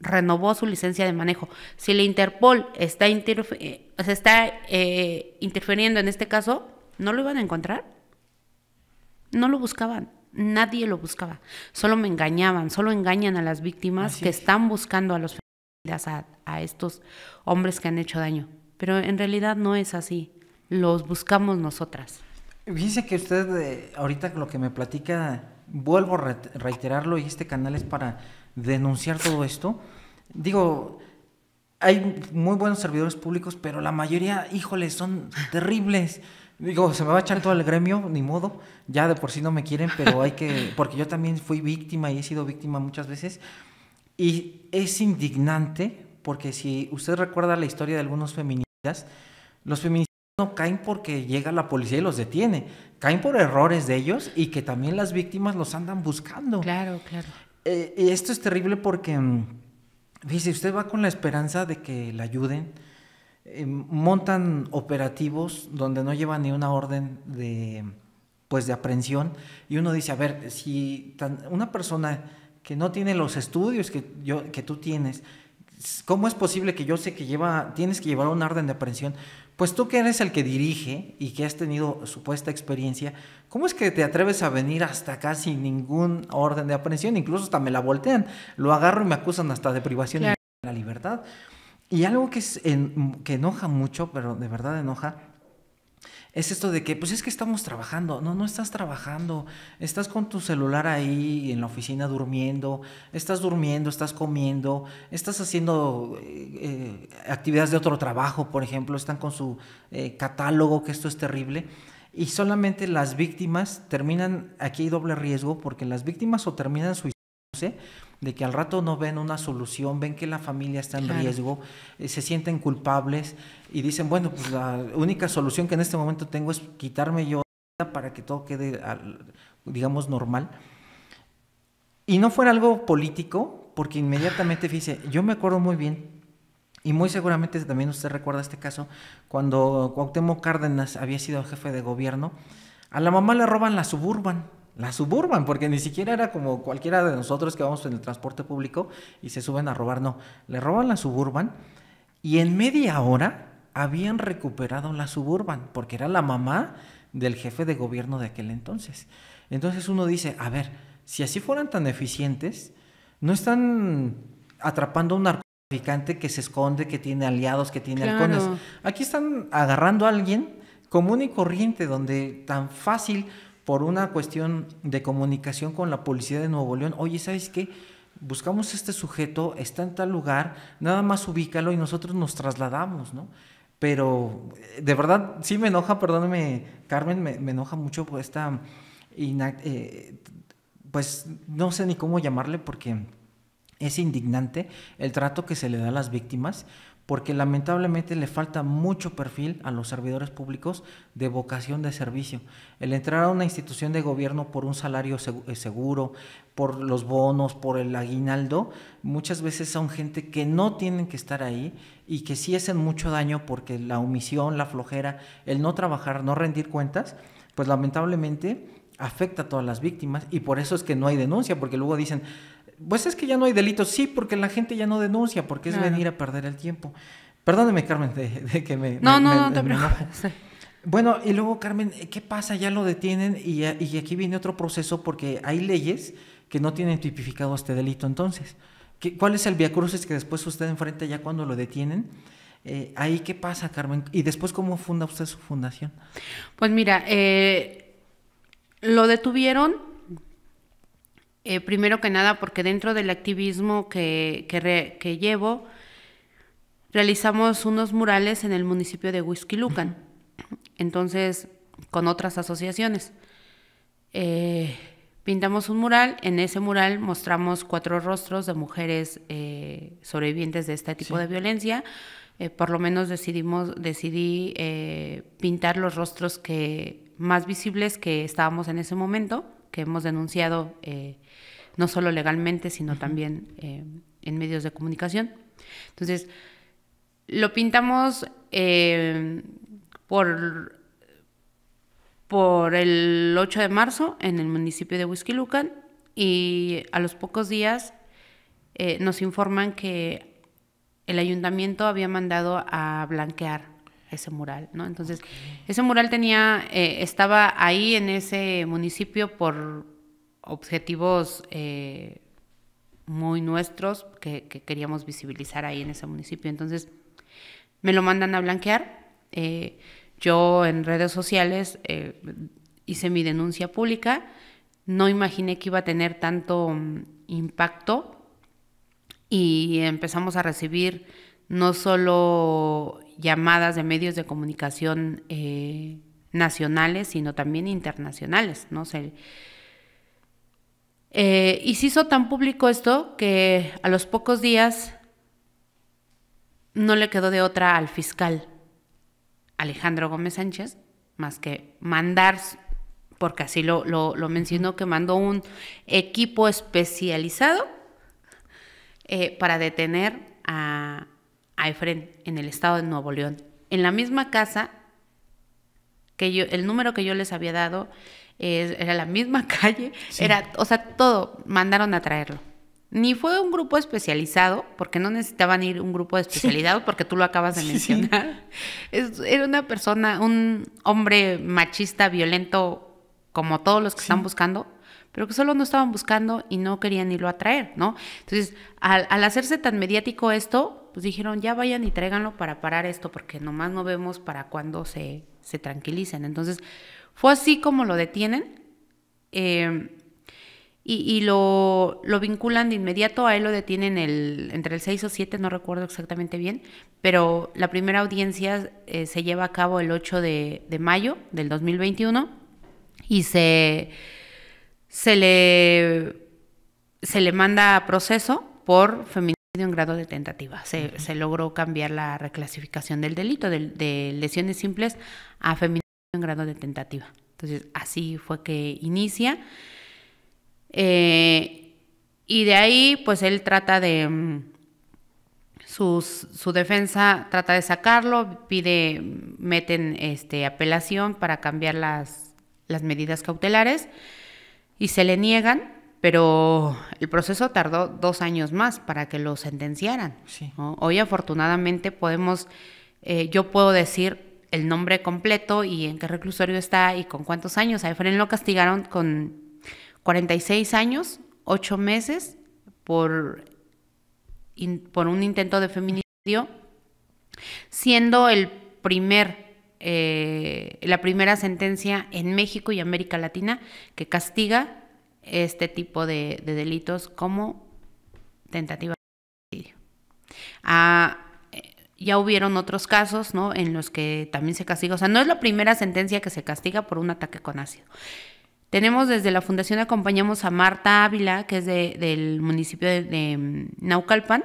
renovó su licencia de manejo. Si la Interpol está, eh, se está eh, interfiriendo en este caso, ¿no lo iban a encontrar? No lo buscaban nadie lo buscaba. Solo me engañaban, solo engañan a las víctimas que están buscando a los a, a estos hombres que han hecho daño. Pero en realidad no es así. Los buscamos nosotras. Dice que usted, eh, ahorita lo que me platica, vuelvo a reiterarlo, y este canal es para denunciar todo esto. Digo, hay muy buenos servidores públicos, pero la mayoría, híjole, son terribles. Digo, se me va a echar todo el gremio, ni modo. Ya de por sí no me quieren, pero hay que. Porque yo también fui víctima y he sido víctima muchas veces. Y es indignante, porque si usted recuerda la historia de algunos feministas, los feministas no caen porque llega la policía y los detiene. Caen por errores de ellos y que también las víctimas los andan buscando. Claro, claro. Eh, y esto es terrible porque. Mm, si usted va con la esperanza de que la ayuden eh, montan operativos donde no llevan ni una orden de pues de aprehensión y uno dice, a ver, si una persona que no tiene los estudios que yo que tú tienes, ¿cómo es posible que yo sé que lleva tienes que llevar una orden de aprehensión? Pues tú que eres el que dirige y que has tenido supuesta experiencia, ¿cómo es que te atreves a venir hasta acá sin ningún orden de aprehensión? Incluso hasta me la voltean, lo agarro y me acusan hasta de privación de la libertad. Y algo que, es que enoja mucho, pero de verdad enoja, es esto de que, pues es que estamos trabajando, no, no estás trabajando, estás con tu celular ahí en la oficina durmiendo, estás durmiendo, estás comiendo, estás haciendo eh, eh, actividades de otro trabajo, por ejemplo, están con su eh, catálogo, que esto es terrible, y solamente las víctimas terminan, aquí hay doble riesgo, porque las víctimas o terminan suicidándose, de que al rato no ven una solución, ven que la familia está en riesgo, eh, se sienten culpables y dicen, bueno, pues la única solución que en este momento tengo es quitarme yo para que todo quede, digamos, normal. Y no fuera algo político, porque inmediatamente, fíjese, yo me acuerdo muy bien, y muy seguramente también usted recuerda este caso, cuando Cuauhtémoc Cárdenas había sido jefe de gobierno, a la mamá le roban la suburban la suburban, porque ni siquiera era como cualquiera de nosotros que vamos en el transporte público y se suben a robar, no, le roban la suburban y en media hora habían recuperado la suburban, porque era la mamá del jefe de gobierno de aquel entonces. Entonces uno dice, a ver, si así fueran tan eficientes, no están atrapando a un narcotraficante que se esconde, que tiene aliados, que tiene claro. Aquí están agarrando a alguien común y corriente, donde tan fácil por una cuestión de comunicación con la policía de Nuevo León, oye, ¿sabes qué? Buscamos este sujeto, está en tal lugar, nada más ubícalo y nosotros nos trasladamos, ¿no? Pero eh, de verdad sí me enoja, perdóneme, Carmen, me, enoja mucho por esta, eh, pues no sé ni cómo llamarle porque es indignante el trato que se le da a las víctimas porque lamentablemente le falta mucho perfil a los servidores públicos de vocación de servicio. El entrar a una institución de gobierno por un salario eh, seguro, por los bonos, por el aguinaldo, muchas veces son gente que no tienen que estar ahí y que sí hacen mucho daño porque la omisión, la flojera, el no trabajar, no rendir cuentas, pues lamentablemente afecta a todas las víctimas y por eso es que no hay denuncia, porque luego dicen, pues es que ya no hay delitos, sí, porque la gente ya no denuncia, porque es venir a perder el tiempo. Perdóneme, Carmen, de, que me... No, no, no, bueno, y luego, Carmen, ¿qué pasa? Ya lo detienen y, aquí viene otro proceso porque hay leyes que no tienen tipificado este delito. Entonces, ¿qué, ¿cuál es el viacrucis que después usted enfrenta ya cuando lo detienen? Eh, ¿Ahí qué pasa, Carmen? ¿Y después cómo funda usted su fundación? Pues mira, eh, lo detuvieron eh, primero que nada porque dentro del activismo que, llevo, realizamos unos murales en el municipio de Huizquilucan, entonces con otras asociaciones. Eh, pintamos un mural, en ese mural mostramos cuatro rostros de mujeres eh, sobrevivientes de este tipo de violencia. por lo menos decidimos, decidí pintar los rostros que, más visibles que estábamos en ese momento, que hemos denunciado no solo legalmente, sino también eh, en medios de comunicación. Entonces, lo pintamos eh, por, por el 8 de marzo en el municipio de Huizquilucan y a los pocos días eh, nos informan que el ayuntamiento había mandado a blanquear ese mural, ¿no? Entonces, ese mural tenía, estaba ahí en ese municipio por objetivos eh, muy nuestros que, queríamos visibilizar ahí en ese municipio. Entonces, me lo mandan a blanquear. Eh, yo en redes sociales eh, hice mi denuncia pública. No imaginé que iba a tener tanto mm, impacto y empezamos a recibir no solo llamadas de medios de comunicación nacionales, sino también internacionales, ¿no? Eh, y se hizo tan público esto que a los pocos días no le quedó de otra al fiscal Alejandro Gómez Sánchez más que mandar, porque así lo, lo, mencionó, que mandó un equipo especializado eh, para detener a, a Efren en el estado de Nuevo León, en la misma casa que yo, el número que yo les había dado era la misma calle, era, o sea, todo, mandaron a traerlo. Ni fue un grupo especializado, porque no necesitaban ir un grupo de especialidad, porque tú lo acabas de mencionar. era una persona, un hombre machista, violento, como todos los que están buscando, pero que solo no estaban buscando y no querían irlo a traer, ¿no? Entonces, al, hacerse tan mediático esto, pues dijeron, ya vayan y tráiganlo para parar esto, porque nomás no vemos para cuándo se, se tranquilicen. Entonces, fue así como lo detienen em, y, lo, vinculan de inmediato, a él lo detienen el, entre el 6 o 7, no recuerdo exactamente bien, pero la primera audiencia eh, se lleva a cabo el 8 de, mayo del 2021 y se, se, le, se le manda a proceso por feminicidio en grado de tentativa. Se, logró cambiar la reclasificación del delito de, de lesiones simples a feminicidio en grado de tentativa. Entonces, así fue que inicia. Eh, y de ahí, pues él trata de... Mm, sus, su defensa trata de sacarlo, pide, meten este, apelación para cambiar las, medidas cautelares y se le niegan, pero el proceso tardó dos años más para que lo sentenciaran. Hoy afortunadamente podemos, eh, yo puedo decir, el nombre completo y en qué reclusorio está y con cuántos años. A Efren lo castigaron con 46 años, 8 meses por, un intento de feminicidio, siendo el primer, eh, la primera sentencia en México y América Latina que castiga este tipo de, delitos como tentativa de feminicidio ya hubieron otros casos, ¿no? En los que también se castiga. O sea, no es la primera sentencia que se castiga por un ataque con ácido. Tenemos desde la fundación acompañamos a Marta Ávila, que es del municipio de, mm, Naucalpan,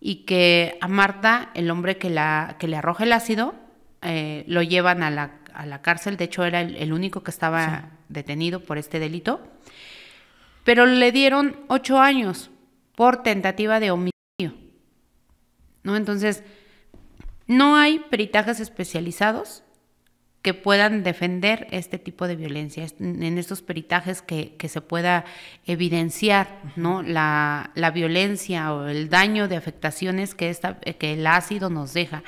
y que a Marta, el hombre que, la, que le arroja el ácido, eh, lo llevan a la, cárcel. De hecho, era el, único que estaba detenido por este delito. Pero le dieron ocho años por tentativa de homicidio. ¿No? Entonces, no hay peritajes especializados que puedan defender este tipo de violencia, en estos peritajes que, se pueda evidenciar ¿no? La, violencia o el daño de afectaciones que, que el ácido nos deja.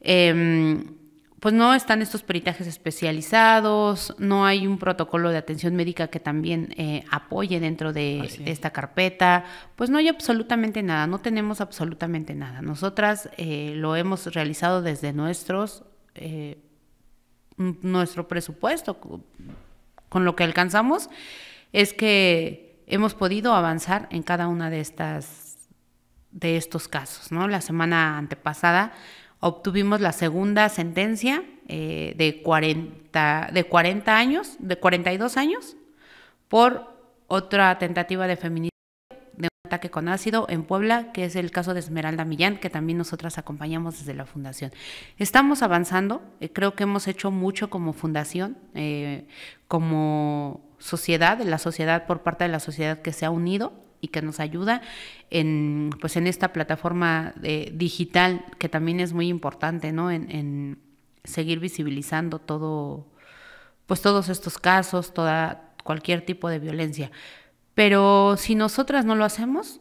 Em, pues no están estos peritajes especializados, no hay un protocolo de atención médica que también eh, apoye dentro de, esta carpeta, pues no hay absolutamente nada, no tenemos absolutamente nada. Nosotras eh, lo hemos realizado desde nuestros, eh, nuestro presupuesto, con lo que alcanzamos, es que hemos podido avanzar en cada una de estas, de estos casos, ¿no? La semana antepasada obtuvimos la segunda sentencia eh, de, 40, de 40 años, de 42 años, por otra tentativa de feminicidio de un ataque con ácido en Puebla, que es el caso de Esmeralda Millán, que también nosotras acompañamos desde la fundación. Estamos avanzando, eh, creo que hemos hecho mucho como fundación, eh, como sociedad, la sociedad por parte de la sociedad que se ha unido y que nos ayuda en, pues en esta plataforma eh, digital que también es muy importante, ¿no? En, en, seguir visibilizando todo, pues todos estos casos, toda, cualquier tipo de violencia. Pero si nosotras no lo hacemos,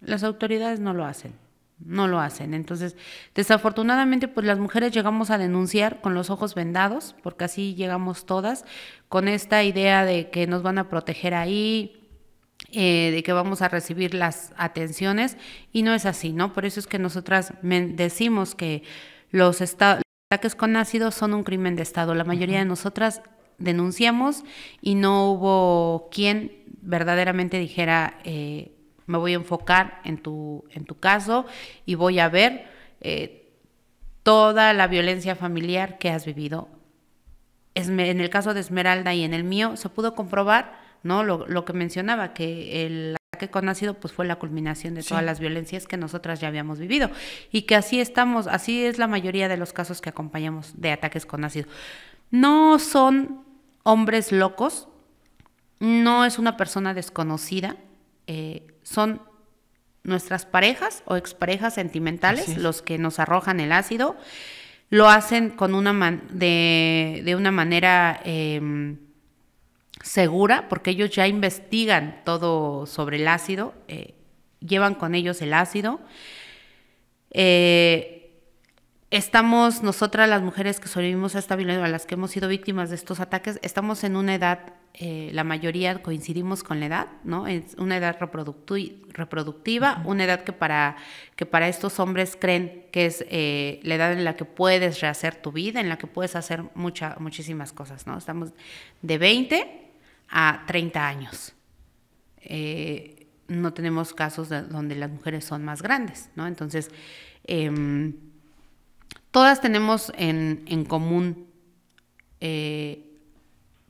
las autoridades no lo hacen, no lo hacen. Entonces, desafortunadamente, pues las mujeres llegamos a denunciar con los ojos vendados, porque así llegamos todas, con esta idea de que nos van a proteger ahí, eh, de que vamos a recibir las atenciones y no es así, ¿no? Por eso es que nosotras decimos que los, ataques con ácido son un crimen de Estado. La mayoría de nosotras denunciamos y no hubo quien verdaderamente dijera, eh, me voy a enfocar en tu, en tu caso y voy a ver eh, toda la violencia familiar que has vivido. en el caso de Esmeralda y en el mío se pudo comprobar lo, que mencionaba, que el ataque con ácido pues fue la culminación de todas las violencias que nosotras ya habíamos vivido y que así estamos, así es la mayoría de los casos que acompañamos de ataques con ácido. No son hombres locos, no es una persona desconocida, eh, son nuestras parejas o exparejas sentimentales los que nos arrojan el ácido, lo hacen con una de, una manera... Em, segura, porque ellos ya investigan todo sobre el ácido, eh, llevan con ellos el ácido. Eh, estamos, nosotras las mujeres que sobrevivimos a esta violencia, a las que hemos sido víctimas de estos ataques, estamos en una edad, eh, la mayoría coincidimos con la edad, ¿no? Es una edad reproductiva, una edad que para, que para estos hombres creen que es la edad en la que puedes rehacer tu vida, en la que puedes hacer mucha, muchísimas cosas, ¿no? Estamos de 20 a 30 años. Eh, no tenemos casos donde las mujeres son más grandes, ¿no? Entonces, em, todas tenemos en, común eh,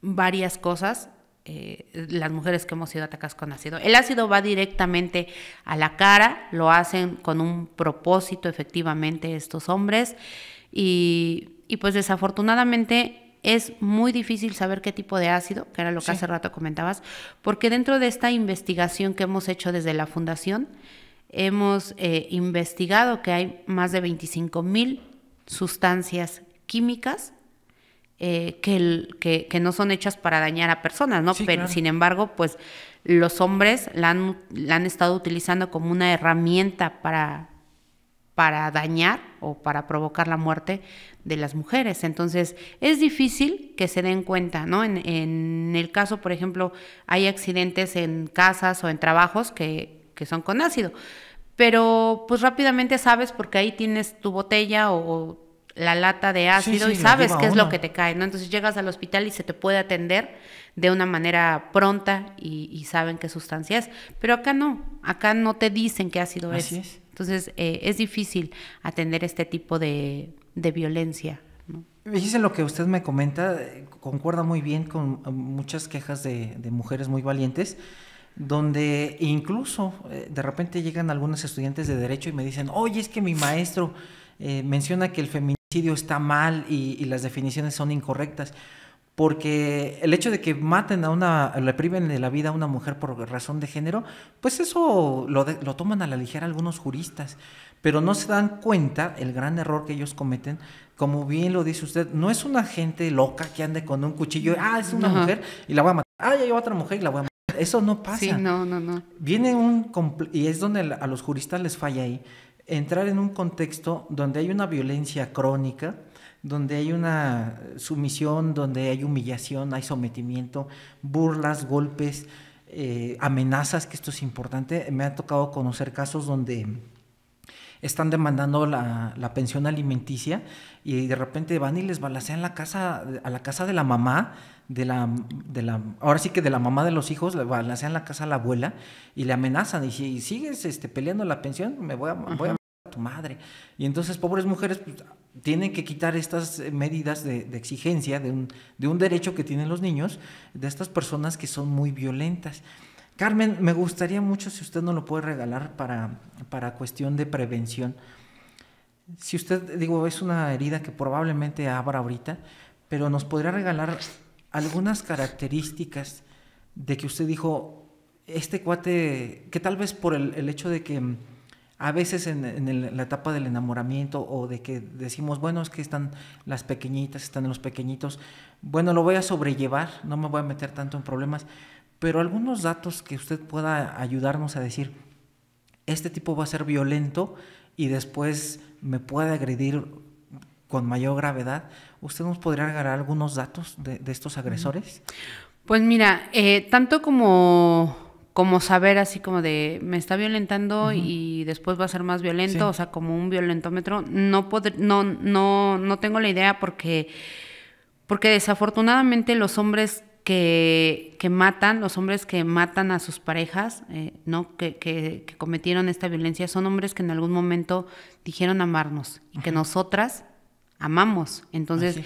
varias cosas. Eh, las mujeres que hemos sido atacadas con ácido. El ácido va directamente a la cara, lo hacen con un propósito efectivamente estos hombres y, y pues desafortunadamente es muy difícil saber qué tipo de ácido, que era lo que hace rato comentabas, porque dentro de esta investigación que hemos hecho desde la fundación, hemos eh, investigado que hay más de 25 mil sustancias químicas eh, que, que, no son hechas para dañar a personas, ¿no? Pero sin embargo, pues los hombres la han estado utilizando como una herramienta para para dañar o para provocar la muerte de las mujeres. Entonces, es difícil que se den cuenta, ¿no? En, en el caso, por ejemplo, hay accidentes en casas o en trabajos que, que son con ácido, pero pues rápidamente sabes porque ahí tienes tu botella o, la lata de ácido y sabes qué es lo que te cae, ¿no? Entonces llegas al hospital y se te puede atender de una manera pronta y, saben qué sustancia es. Pero acá no, acá no te dicen qué ácido es. Entonces eh, es difícil atender este tipo de, violencia. ¿no? dicen lo que usted me comenta, eh, concuerda muy bien con eh, muchas quejas de, mujeres muy valientes donde incluso de repente llegan algunos estudiantes de derecho y me dicen, oye, es que mi maestro menciona que el feminicidio está mal y, las definiciones son incorrectas. Porque el hecho de que maten a una, le priven de la vida a una mujer por razón de género, pues eso lo, lo toman a la ligera algunos juristas, pero no se dan cuenta el gran error que ellos cometen como bien lo dice usted, no es una gente loca que ande con un cuchillo, ah, es una mujer y la voy a matar, ah, ya hay otra mujer y la voy a matar. Eso no pasa. Sí, no, no, no. Viene un, y es donde a los juristas les falla ahí, entrar en un contexto donde hay una violencia crónica, donde hay una sumisión, donde hay humillación, hay sometimiento, burlas, golpes, eh, amenazas, que esto es importante. Me ha tocado conocer casos donde están demandando la, pensión alimenticia y de repente van y les balacean la casa, a la casa de la mamá, de la, de la, ahora sí que de la mamá de los hijos, le balacean la casa a la abuela y le amenazan. Y si sigues este, peleando la pensión, me voy a, voy a, a tu madre. Y entonces, pobres mujeres, pues, tienen que quitar estas eh, medidas de, exigencia de un, derecho que tienen los niños, de estas personas que son muy violentas. Carmen, me gustaría mucho si usted no lo puede regalar para, para cuestión de prevención. Si usted, digo, es una herida que probablemente abra ahorita, pero nos podría regalar algunas características de que usted dijo, este cuate, que tal vez por el hecho de que mm, a veces en, la etapa del enamoramiento o de que decimos, bueno, es que están las pequeñitas, están los pequeñitos, bueno, lo voy a sobrellevar, no me voy a meter tanto en problemas, pero algunos datos que usted pueda ayudarnos a decir, este tipo va a ser violento y después me puede agredir con mayor gravedad, ¿usted nos podría agarrar algunos datos de, estos agresores? Pues mira, eh, tanto como como saber así como de me está violentando y después va a ser más violento, o sea, como un violentómetro, no, no no no tengo la idea porque porque desafortunadamente los hombres que, matan, los hombres que matan a sus parejas, eh, ¿no? Que, cometieron esta violencia, son hombres que en algún momento dijeron amarnos y que nosotras amamos. Entonces,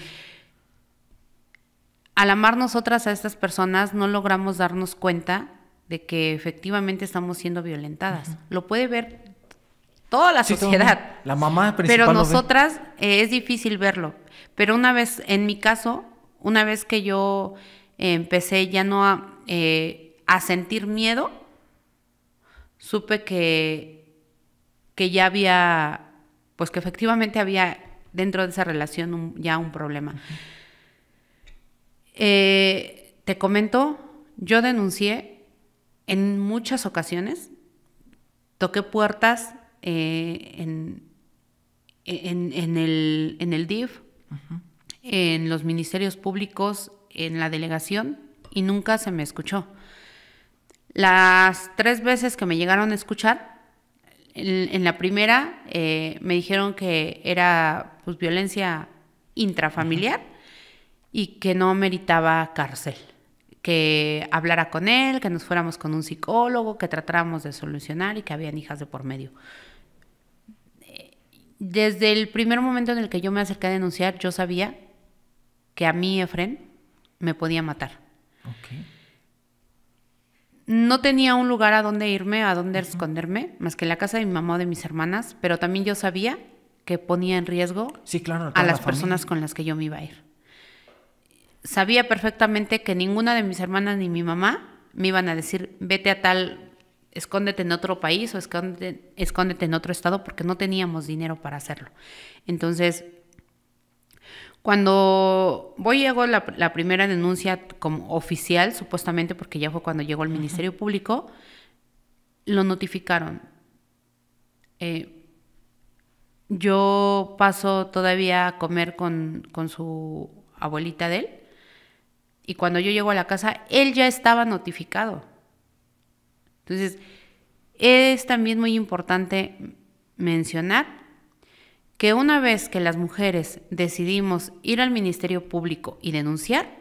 al amar nosotras a estas personas, no logramos darnos cuenta de que efectivamente estamos siendo violentadas. Lo puede ver toda la sociedad. La mamá Pero nosotras eh, es difícil verlo. Pero una vez, en mi caso, una vez que yo eh, empecé ya no eh, a, sentir miedo, supe que, que ya había, pues que efectivamente había dentro de esa relación ya un problema. te comento, yo denuncié en muchas ocasiones toqué puertas eh, en, el, DIF, en los ministerios públicos, en la delegación, y nunca se me escuchó. Las tres veces que me llegaron a escuchar, en, la primera eh, me dijeron que era pues, violencia intrafamiliar y que no meritaba cárcel que hablara con él, que nos fuéramos con un psicólogo, que tratáramos de solucionar y que habían hijas de por medio. Eh, desde el primer momento en el que yo me acerqué a denunciar, yo sabía que a mí Efren me podía matar. No tenía un lugar a donde irme, a donde esconderme, más que la casa de mi mamá o de mis hermanas, pero también yo sabía que ponía en riesgo sí, claro, a las personas con las que yo me iba a ir sabía perfectamente que ninguna de mis hermanas ni mi mamá me iban a decir, vete a tal, escóndete en otro país o escóndete, en otro estado porque no teníamos dinero para hacerlo. Entonces, cuando voy y hago la, primera denuncia como oficial, supuestamente porque ya fue cuando llegó el Ministerio Público, lo notificaron. Eh, yo paso todavía a comer con, su abuelita de él y cuando yo llego a la casa, él ya estaba notificado. Entonces, es también muy importante mencionar que una vez que las mujeres decidimos ir al Ministerio Público y denunciar,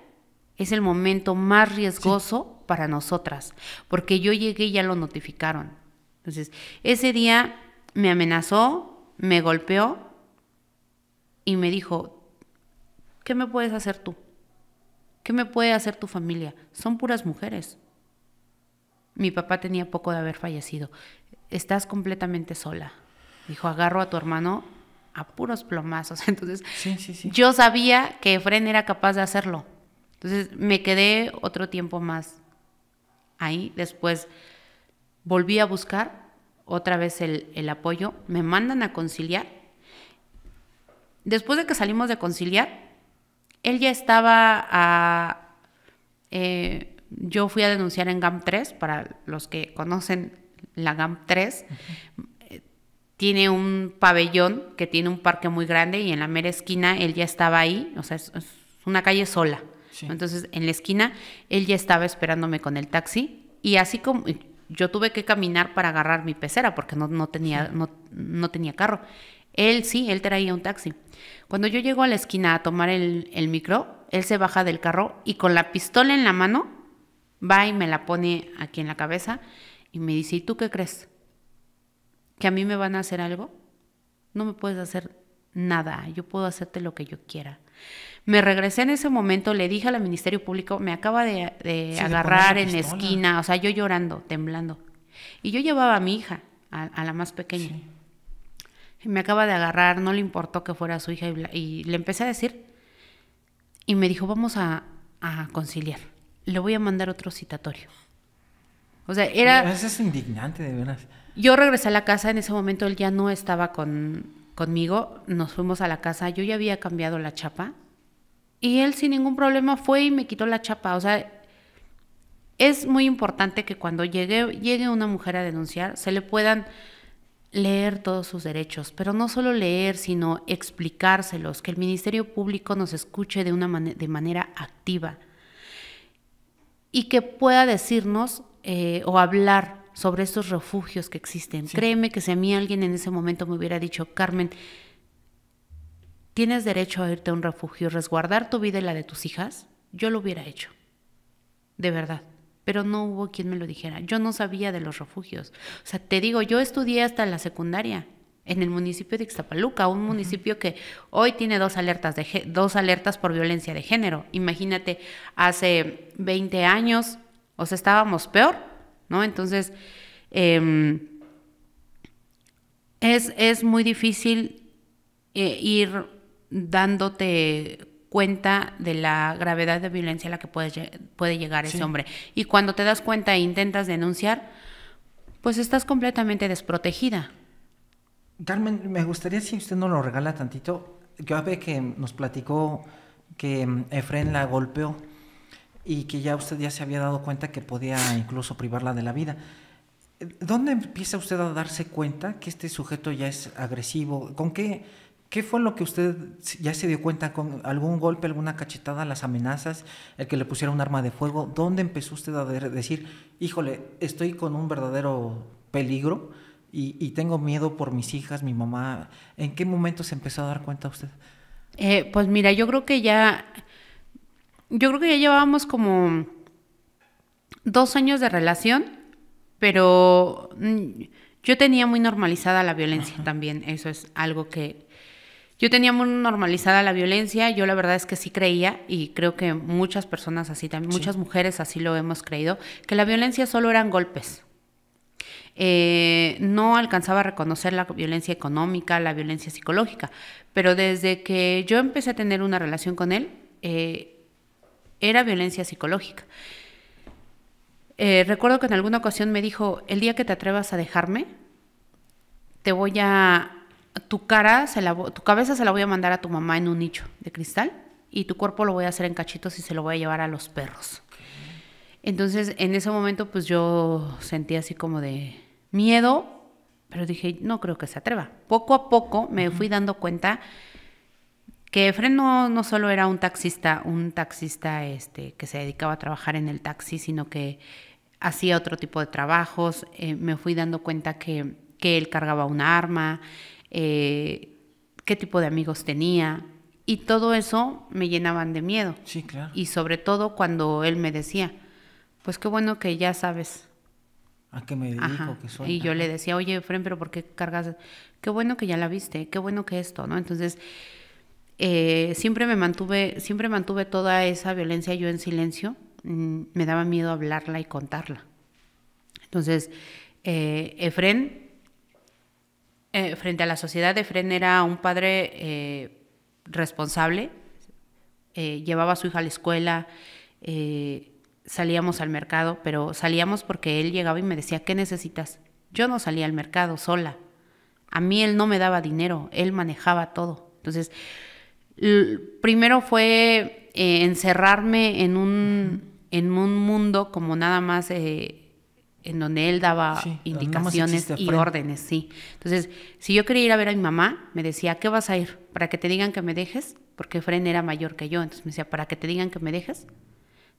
es el momento más riesgoso para nosotras, porque yo llegué y ya lo notificaron. Entonces, ese día me amenazó, me golpeó y me dijo, ¿qué me puedes hacer tú? ¿Qué me puede hacer tu familia? Son puras mujeres. Mi papá tenía poco de haber fallecido. Estás completamente sola. Dijo, agarro a tu hermano a puros plomazos. Entonces, yo sabía que Efren era capaz de hacerlo. Entonces, me quedé otro tiempo más ahí. Después volví a buscar otra vez el, el apoyo. Me mandan a conciliar. Después de que salimos de conciliar, él ya estaba a... Eh, yo fui a denunciar en GAM3, para los que conocen la GAM3, eh, tiene un pabellón que tiene un parque muy grande y en la mera esquina él ya estaba ahí, o sea, es, una calle sola. Entonces, en la esquina, él ya estaba esperándome con el taxi y así como yo tuve que caminar para agarrar mi pecera porque no, no tenía, no tenía carro. Él sí, él traía un taxi. Cuando yo llego a la esquina a tomar el, micro, él se baja del carro y con la pistola en la mano va y me la pone aquí en la cabeza y me dice, ¿y tú qué crees? ¿Que a mí me van a hacer algo? No me puedes hacer nada, yo puedo hacerte lo que yo quiera. Me regresé en ese momento, le dije al Ministerio Público, me acaba de, agarrar en la esquina, o sea, yo llorando, temblando. Y yo llevaba a mi hija, a, la más pequeña me acaba de agarrar, no le importó que fuera su hija y, le empecé a decir. Y me dijo, vamos a, conciliar, le voy a mandar otro citatorio. O sea, era... es indignante, de veras. Yo regresé a la casa, en ese momento él ya no estaba con, conmigo, nos fuimos a la casa, yo ya había cambiado la chapa y él sin ningún problema fue y me quitó la chapa. O sea, es muy importante que cuando llegue, llegue una mujer a denunciar, se le puedan leer todos sus derechos, pero no solo leer, sino explicárselos, que el Ministerio Público nos escuche de, una de manera activa y que pueda decirnos eh, o hablar sobre estos refugios que existen. Créeme que si a mí alguien en ese momento me hubiera dicho, Carmen, tienes derecho a irte a un refugio, resguardar tu vida y la de tus hijas, yo lo hubiera hecho, de verdad pero no hubo quien me lo dijera. Yo no sabía de los refugios. O sea, te digo, yo estudié hasta la secundaria en el municipio de Ixtapaluca, un municipio que hoy tiene dos alertas, de, dos alertas por violencia de género. Imagínate, hace 20 años, o sea, estábamos peor, ¿no? Entonces, em, es, es, muy difícil eh, ir dándote cuenta de la gravedad de violencia a la que puede, llegar ese hombre. Y cuando te das cuenta e intentas denunciar, pues estás completamente desprotegida. Carmen, me gustaría si usted no lo regala tantito. Yo ve que nos platicó que mm, Efren la golpeó y que ya usted ya se había dado cuenta que podía incluso privarla de la vida. ¿Dónde empieza usted a darse cuenta que este sujeto ya es agresivo? ¿Con qué ¿Qué fue lo que usted ya se dio cuenta con algún golpe, alguna cachetada, las amenazas, el que le pusiera un arma de fuego? ¿Dónde empezó usted a decir, híjole, estoy con un verdadero peligro y, tengo miedo por mis hijas, mi mamá? ¿En qué momento se empezó a dar cuenta usted? Eh, pues mira, yo creo que ya, yo creo que ya llevábamos como dos años de relación, pero mm, yo tenía muy normalizada la violencia también. Eso es algo que yo tenía muy normalizada la violencia, yo la verdad es que sí creía, y creo que muchas personas así también, muchas mujeres así lo hemos creído, que la violencia solo eran golpes. Eh, no alcanzaba a reconocer la violencia económica, la violencia psicológica, pero desde que yo empecé a tener una relación con él, eh, era violencia psicológica. Eh, recuerdo que en alguna ocasión me dijo, el día que te atrevas a dejarme, te voy a tu cara, se tu cabeza se la voy a mandar a tu mamá en un nicho de cristal y tu cuerpo lo voy a hacer en cachitos y se lo voy a llevar a los perros. Entonces, en ese momento, pues yo sentí así como de miedo, pero dije, no creo que se atreva. Poco a poco me fui dando cuenta que Fred no, no, solo era un taxista, un taxista este, que se dedicaba a trabajar en el taxi, sino que hacía otro tipo de trabajos. Eh, me fui dando cuenta que, que él cargaba un arma, eh, qué tipo de amigos tenía. Y todo eso me llenaban de miedo. Y sobre todo cuando él me decía, pues qué bueno que ya sabes. ¿A qué me dedico? Que soy? Y yo le decía, oye, Efrén pero ¿por qué cargas? Qué bueno que ya la viste, qué bueno que esto, ¿no? Entonces, eh, siempre me mantuve, siempre mantuve toda esa violencia yo en silencio. Mm, me daba miedo hablarla y contarla. Entonces, eh, Efren eh, frente a la sociedad, de Fren era un padre eh, responsable, eh, llevaba a su hija a la escuela, salíamos al mercado, pero salíamos porque él llegaba y me decía, ¿qué necesitas? Yo no salía al mercado sola. A mí él no me daba dinero, él manejaba todo. Entonces, primero fue encerrarme en un, en un mundo como nada más en donde él daba indicaciones y órdenes, sí. Entonces, si yo quería ir a ver a mi mamá, me decía, ¿qué vas a ir? ¿Para que te digan que me dejes? Porque Fren era mayor que yo, entonces me decía, ¿para que te digan que me dejes?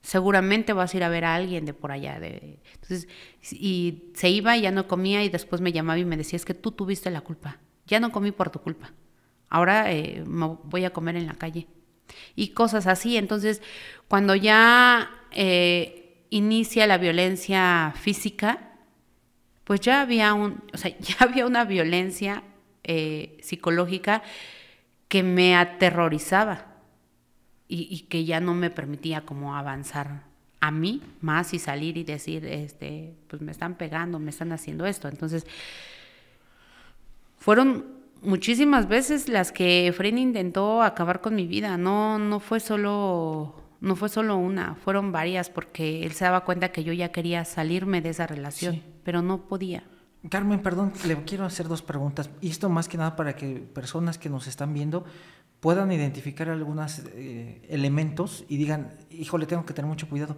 Seguramente vas a ir a ver a alguien de por allá. De... Entonces, y se iba y ya no comía y después me llamaba y me decía, es que tú tuviste la culpa, ya no comí por tu culpa, ahora eh, voy a comer en la calle. Y cosas así, entonces, cuando ya... Eh, inicia la violencia física, pues ya había, un, o sea, ya había una violencia eh, psicológica que me aterrorizaba y, que ya no me permitía como avanzar a mí más y salir y decir, este, pues me están pegando, me están haciendo esto. Entonces, fueron muchísimas veces las que Fren intentó acabar con mi vida, no, no fue solo no fue solo una, fueron varias porque él se daba cuenta que yo ya quería salirme de esa relación, pero no podía. Carmen, perdón, le quiero hacer dos preguntas. Y esto más que nada para que personas que nos están viendo puedan identificar algunos eh, elementos y digan, híjole, tengo que tener mucho cuidado.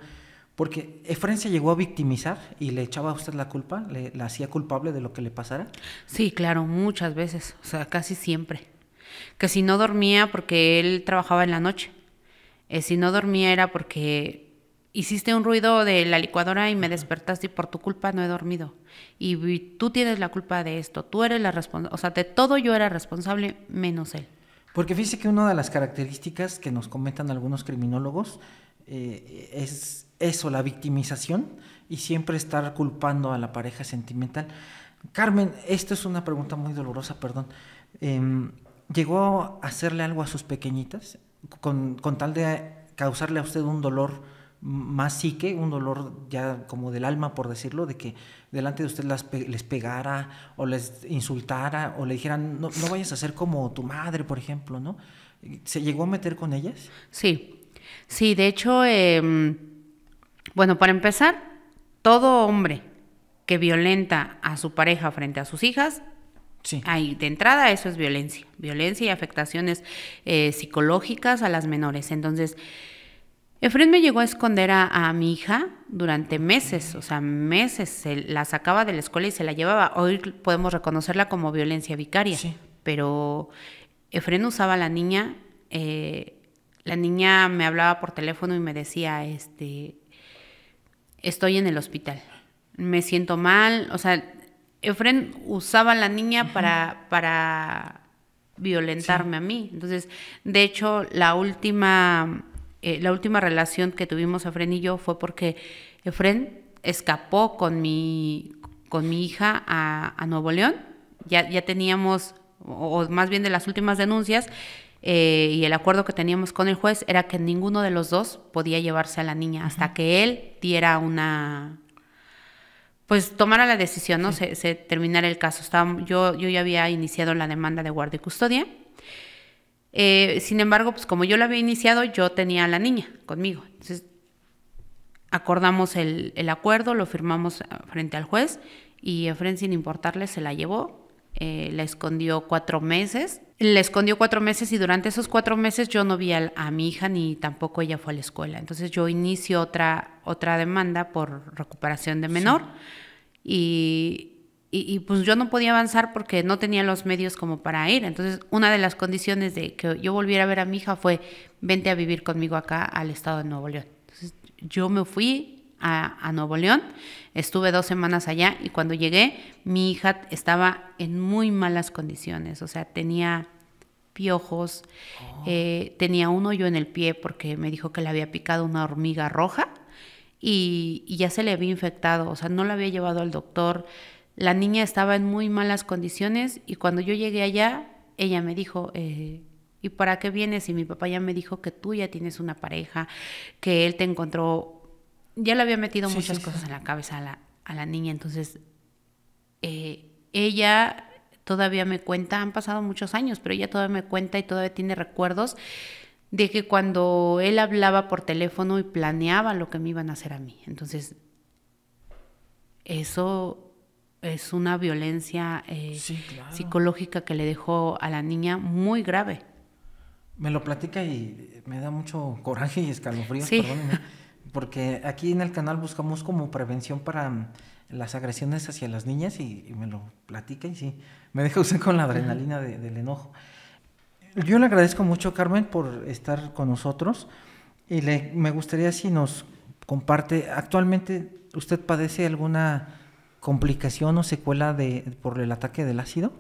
Porque Efren se llegó a victimizar y le echaba a usted la culpa, le, hacía culpable de lo que le pasara. Sí, claro, muchas veces, o sea, casi siempre. Que si no dormía porque él trabajaba en la noche eh, si no dormía era porque hiciste un ruido de la licuadora y me despertaste y por tu culpa no he dormido. Y tú tienes la culpa de esto, tú eres la responsable, o sea, de todo yo era responsable menos él. Porque fíjese que una de las características que nos comentan algunos criminólogos eh, es eso, la victimización y siempre estar culpando a la pareja sentimental. Carmen, esto es una pregunta muy dolorosa, perdón. Em, ¿Llegó a hacerle algo a sus pequeñitas? con, con tal de causarle a usted un dolor más psique, un dolor ya como del alma, por decirlo, de que delante de usted las les pegara o les insultara o le dijeran, no, no, vayas a ser como tu madre, por ejemplo, ¿no? ¿Se llegó a meter con ellas? Sí, sí, de hecho, em, bueno, para empezar, todo hombre que violenta a su pareja frente a sus hijas Ahí, de entrada, eso es violencia. Violencia y afectaciones eh, psicológicas a las menores. Entonces, Efren me llegó a esconder a, mi hija durante meses, o sea, meses. Se la sacaba de la escuela y se la llevaba. Hoy podemos reconocerla como violencia vicaria. Pero Efren usaba a la niña. Eh, la niña me hablaba por teléfono y me decía, este, estoy en el hospital, me siento mal, o sea, Efren usaba a la niña para, para violentarme a mí. Entonces, de hecho, la última, eh, la última relación que tuvimos Efren y yo fue porque Efren escapó con mi, con mi hija a, Nuevo León. Ya, ya teníamos, o, más bien de las últimas denuncias, eh, y el acuerdo que teníamos con el juez era que ninguno de los dos podía llevarse a la niña hasta que él diera una pues tomara la decisión, ¿no? Se, terminara el caso. yo, yo ya había iniciado la demanda de guardia y custodia. Eh, sin embargo, pues como yo la había iniciado, yo tenía a la niña conmigo. Entonces, acordamos el, acuerdo, lo firmamos frente al juez y Efren, sin importarle, se la llevó. Eh, la escondió cuatro meses le escondió cuatro meses y durante esos cuatro meses yo no vi a, mi hija ni tampoco ella fue a la escuela. Entonces yo inicio otra, otra demanda por recuperación de menor y, y, pues yo no podía avanzar porque no tenía los medios como para ir. Entonces, una de las condiciones de que yo volviera a ver a mi hija fue, vente a vivir conmigo acá al estado de Nuevo León. Entonces, yo me fui a, Nuevo León. Estuve dos semanas allá y cuando llegué mi hija estaba en muy malas condiciones, o sea, tenía piojos, oh. eh, tenía un hoyo en el pie porque me dijo que le había picado una hormiga roja y, ya se le había infectado, o sea, no la había llevado al doctor. La niña estaba en muy malas condiciones y cuando yo llegué allá, ella me dijo, eh, ¿y para qué vienes? Y mi papá ya me dijo que tú ya tienes una pareja, que él te encontró ya le había metido muchas cosas en la cabeza a la, a la niña, entonces eh, ella todavía me cuenta, han pasado muchos años, pero ella todavía me cuenta y todavía tiene recuerdos de que cuando él hablaba por teléfono y planeaba lo que me iban a hacer a mí. Entonces, eso es una violencia eh, psicológica que le dejó a la niña muy grave. Me lo platica y me da mucho coraje y escalofríos, perdónenme. porque aquí en el canal buscamos como prevención para mm, las agresiones hacia las niñas y, me lo platica y sí, me deja usted con la adrenalina del enojo. Yo le agradezco mucho, Carmen, por estar con nosotros y le, me gustaría si nos comparte, actualmente usted padece alguna complicación o secuela de, por el ataque del ácido.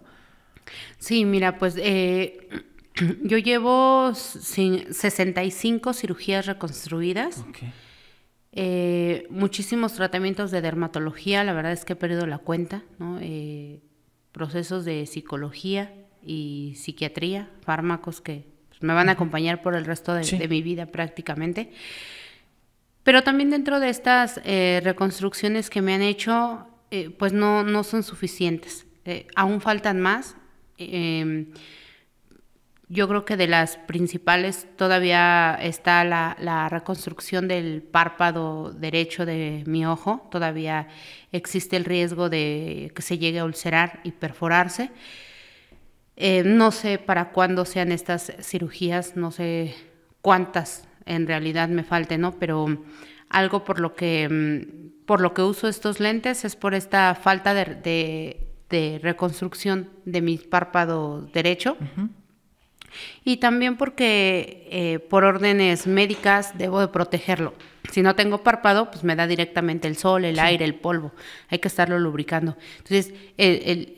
Sí, mira, pues eh, yo llevo 65 cirugías reconstruidas. Okay. Eh, muchísimos tratamientos de dermatología, la verdad es que he perdido la cuenta, ¿no? Eh, procesos de psicología y psiquiatría, fármacos que pues, me van a acompañar por el resto de, mi vida prácticamente. Pero también dentro de estas eh, reconstrucciones que me han hecho, pues no, no son suficientes. aún faltan más. Em, yo creo que de las principales todavía está la, reconstrucción del párpado derecho de mi ojo. Todavía existe el riesgo de que se llegue a ulcerar y perforarse. Eh, no sé para cuándo sean estas cirugías, no sé cuántas en realidad me falten, ¿no? Pero algo por lo que, mm, por lo que uso estos lentes es por esta falta de, reconstrucción de mi párpado derecho y también porque eh, por órdenes médicas debo de protegerlo. Si no tengo párpado, pues me da directamente el sol, el aire, el polvo. Hay que estarlo lubricando. Entonces,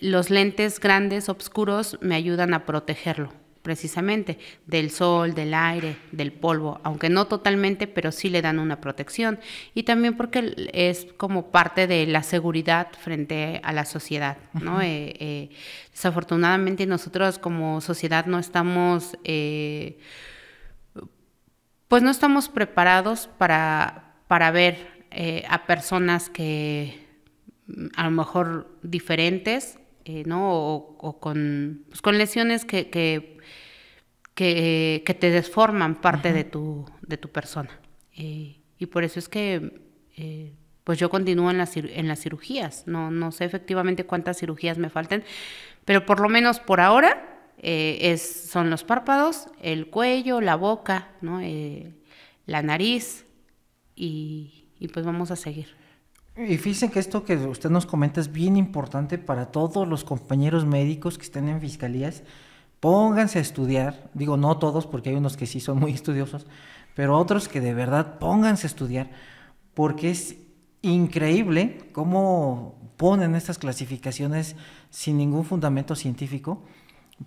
los lentes grandes, oscuros, me ayudan a protegerlo precisamente, del sol, del aire, del polvo, aunque no totalmente, pero sí le dan una protección. Y también porque es como parte de la seguridad frente a la sociedad, ¿no? Eh, eh, desafortunadamente nosotros como sociedad no estamos, eh, pues no estamos preparados para, para ver a personas que mm, a lo mejor diferentes eh, ¿no? O, con, pues, con, lesiones que, que, que, eh, te desforman parte de tu, de tu persona. Eh, y por eso es que pues yo continúo en las, en las cirugías. No, no sé efectivamente cuántas cirugías me falten, pero por lo menos por ahora es, son los párpados, el cuello, la boca, ¿no? la nariz y pues vamos a seguir. Y fíjense que esto que usted nos comenta es bien importante para todos los compañeros médicos que estén en fiscalías. Pónganse a estudiar, digo no todos porque hay unos que sí son muy estudiosos, pero otros que de verdad pónganse a estudiar porque es increíble cómo ponen estas clasificaciones sin ningún fundamento científico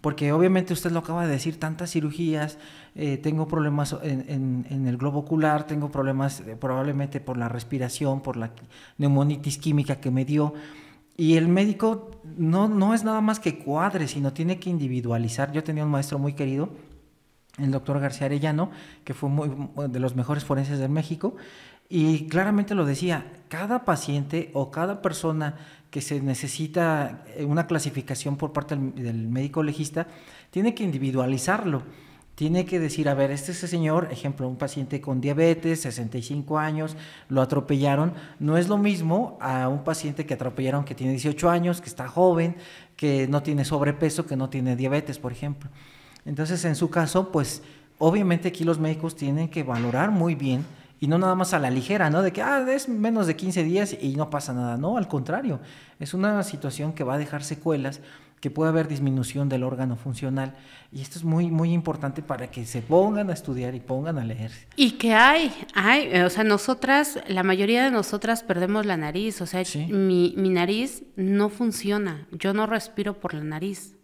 porque obviamente usted lo acaba de decir, tantas cirugías, eh, tengo problemas en, el globo ocular, tengo problemas eh, probablemente por la respiración, por la neumonitis química que me dio. Y el médico no, no es nada más que cuadre, sino tiene que individualizar. Yo tenía un maestro muy querido, el doctor García Arellano, que fue muy, de los mejores forenses de México, y claramente lo decía, cada paciente o cada persona que se necesita eh, una clasificación por parte del, médico legista, tiene que individualizarlo. Tiene que decir, a ver, este es señor, ejemplo, un paciente con diabetes, 65 años, lo atropellaron. No es lo mismo a un paciente que atropellaron que tiene 18 años, que está joven, que no tiene sobrepeso, que no tiene diabetes, por ejemplo. Entonces, en su caso, pues obviamente aquí los médicos tienen que valorar muy bien y no nada más a la ligera, ¿no? De que, ah, es menos de 15 días y no pasa nada. No, al contrario, es una situación que va a dejar secuelas, que puede haber disminución del órgano funcional y esto es muy, muy importante para que se pongan a estudiar y pongan a leer. Y que hay, hay, eh, o sea, nosotras, la mayoría de nosotras perdemos la nariz, o sea, mi nariz no funciona, yo no respiro por la nariz.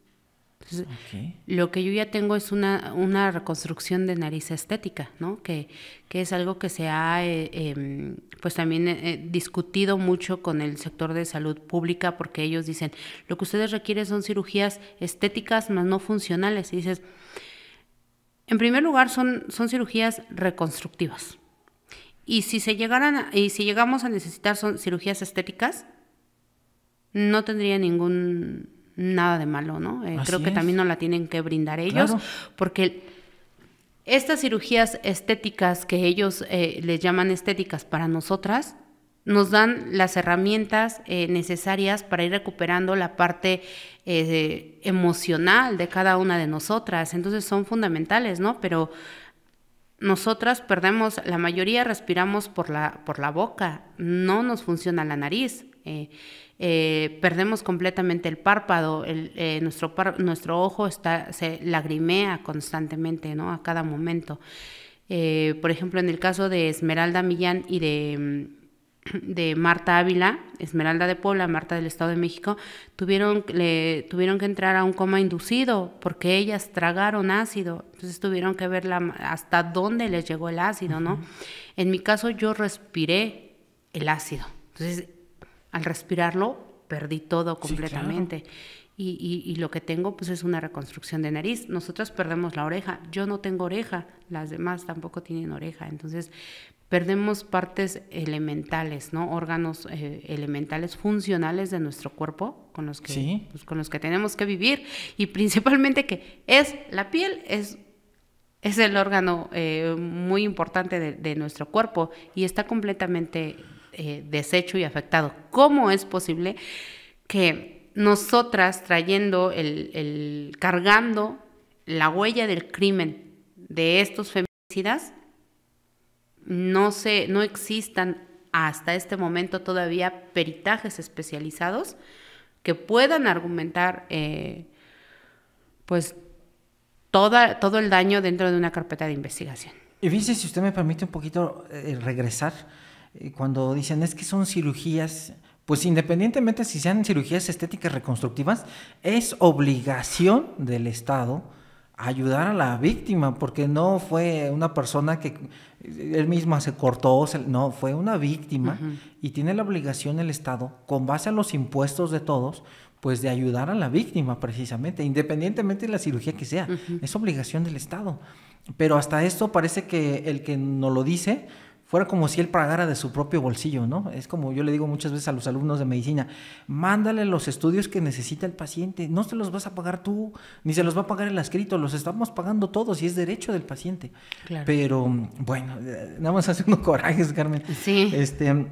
Lo que yo ya tengo es una, una reconstrucción de nariz estética, ¿no? Que, que es algo que se ha, eh, em, pues también eh, eh, discutido mucho con el sector de salud pública, porque ellos dicen, lo que ustedes requieren son cirugías estéticas, más no funcionales. Y dices, en primer lugar, son, son cirugías reconstructivas. Y si se llegaran, y si llegamos a necesitar son cirugías estéticas, no tendría ningún nada de malo, ¿no? Eh, creo que también no la tienen que brindar ellos, porque estas cirugías estéticas que ellos eh, les llaman estéticas para nosotras, nos dan las herramientas eh, necesarias para ir recuperando la parte emocional de cada una de nosotras. Entonces son fundamentales, ¿no? Pero nosotras perdemos, la mayoría respiramos por la, por la boca, no nos funciona la nariz. Eh, perdemos completamente el párpado, eh, nuestro, ojo está, se lagrimea constantemente, ¿no? A cada momento. Eh, por ejemplo, en el caso de Esmeralda Millán y mm, de, Marta Ávila, Esmeralda de Puebla, Marta del Estado de México, tuvieron, que entrar a un coma inducido porque ellas tragaron ácido, entonces tuvieron que ver hasta dónde les llegó el ácido, ¿no? En mi caso yo respiré el ácido, entonces al respirarlo, perdí todo completamente. y, lo que tengo, pues, es una reconstrucción de nariz. Nosotros perdemos la oreja. Yo no tengo oreja. Las demás tampoco tienen oreja. Entonces, perdemos partes elementales, ¿no? Órganos eh, elementales funcionales de nuestro cuerpo con los que pues, con los que tenemos que vivir y principalmente que es la piel es es el órgano eh, muy importante de, nuestro cuerpo y está completamente eh, desecho deshecho y afectado. ¿Cómo es posible que nosotras trayendo el, cargando la huella del crimen de estos feminicidas no se no existan hasta este momento todavía peritajes especializados que puedan argumentar eh, pues todo el daño dentro de una carpeta de investigación. Y dice si usted me permite un poquito eh, regresar, cuando dicen es que son cirugías, pues independientemente si sean cirugías estéticas reconstructivas, es obligación del Estado ayudar a la víctima, porque no fue una persona que él mismo se cortó, no, fue una víctima y tiene la obligación el Estado, con base a los impuestos de todos, pues de ayudar a la víctima precisamente, independientemente de la cirugía que sea, es obligación del Estado. Pero hasta esto parece que el que nos lo dice, fuera como si él pagara de su propio bolsillo, ¿no? Es como yo le digo muchas veces a los alumnos de medicina, mándale los estudios que necesita el paciente, no se los vas a pagar tú, ni se los va a pagar el adscrito, los estamos pagando todos y es derecho del paciente. Pero bueno, nada más hacer unos corajes, Carmen. Sí. Este,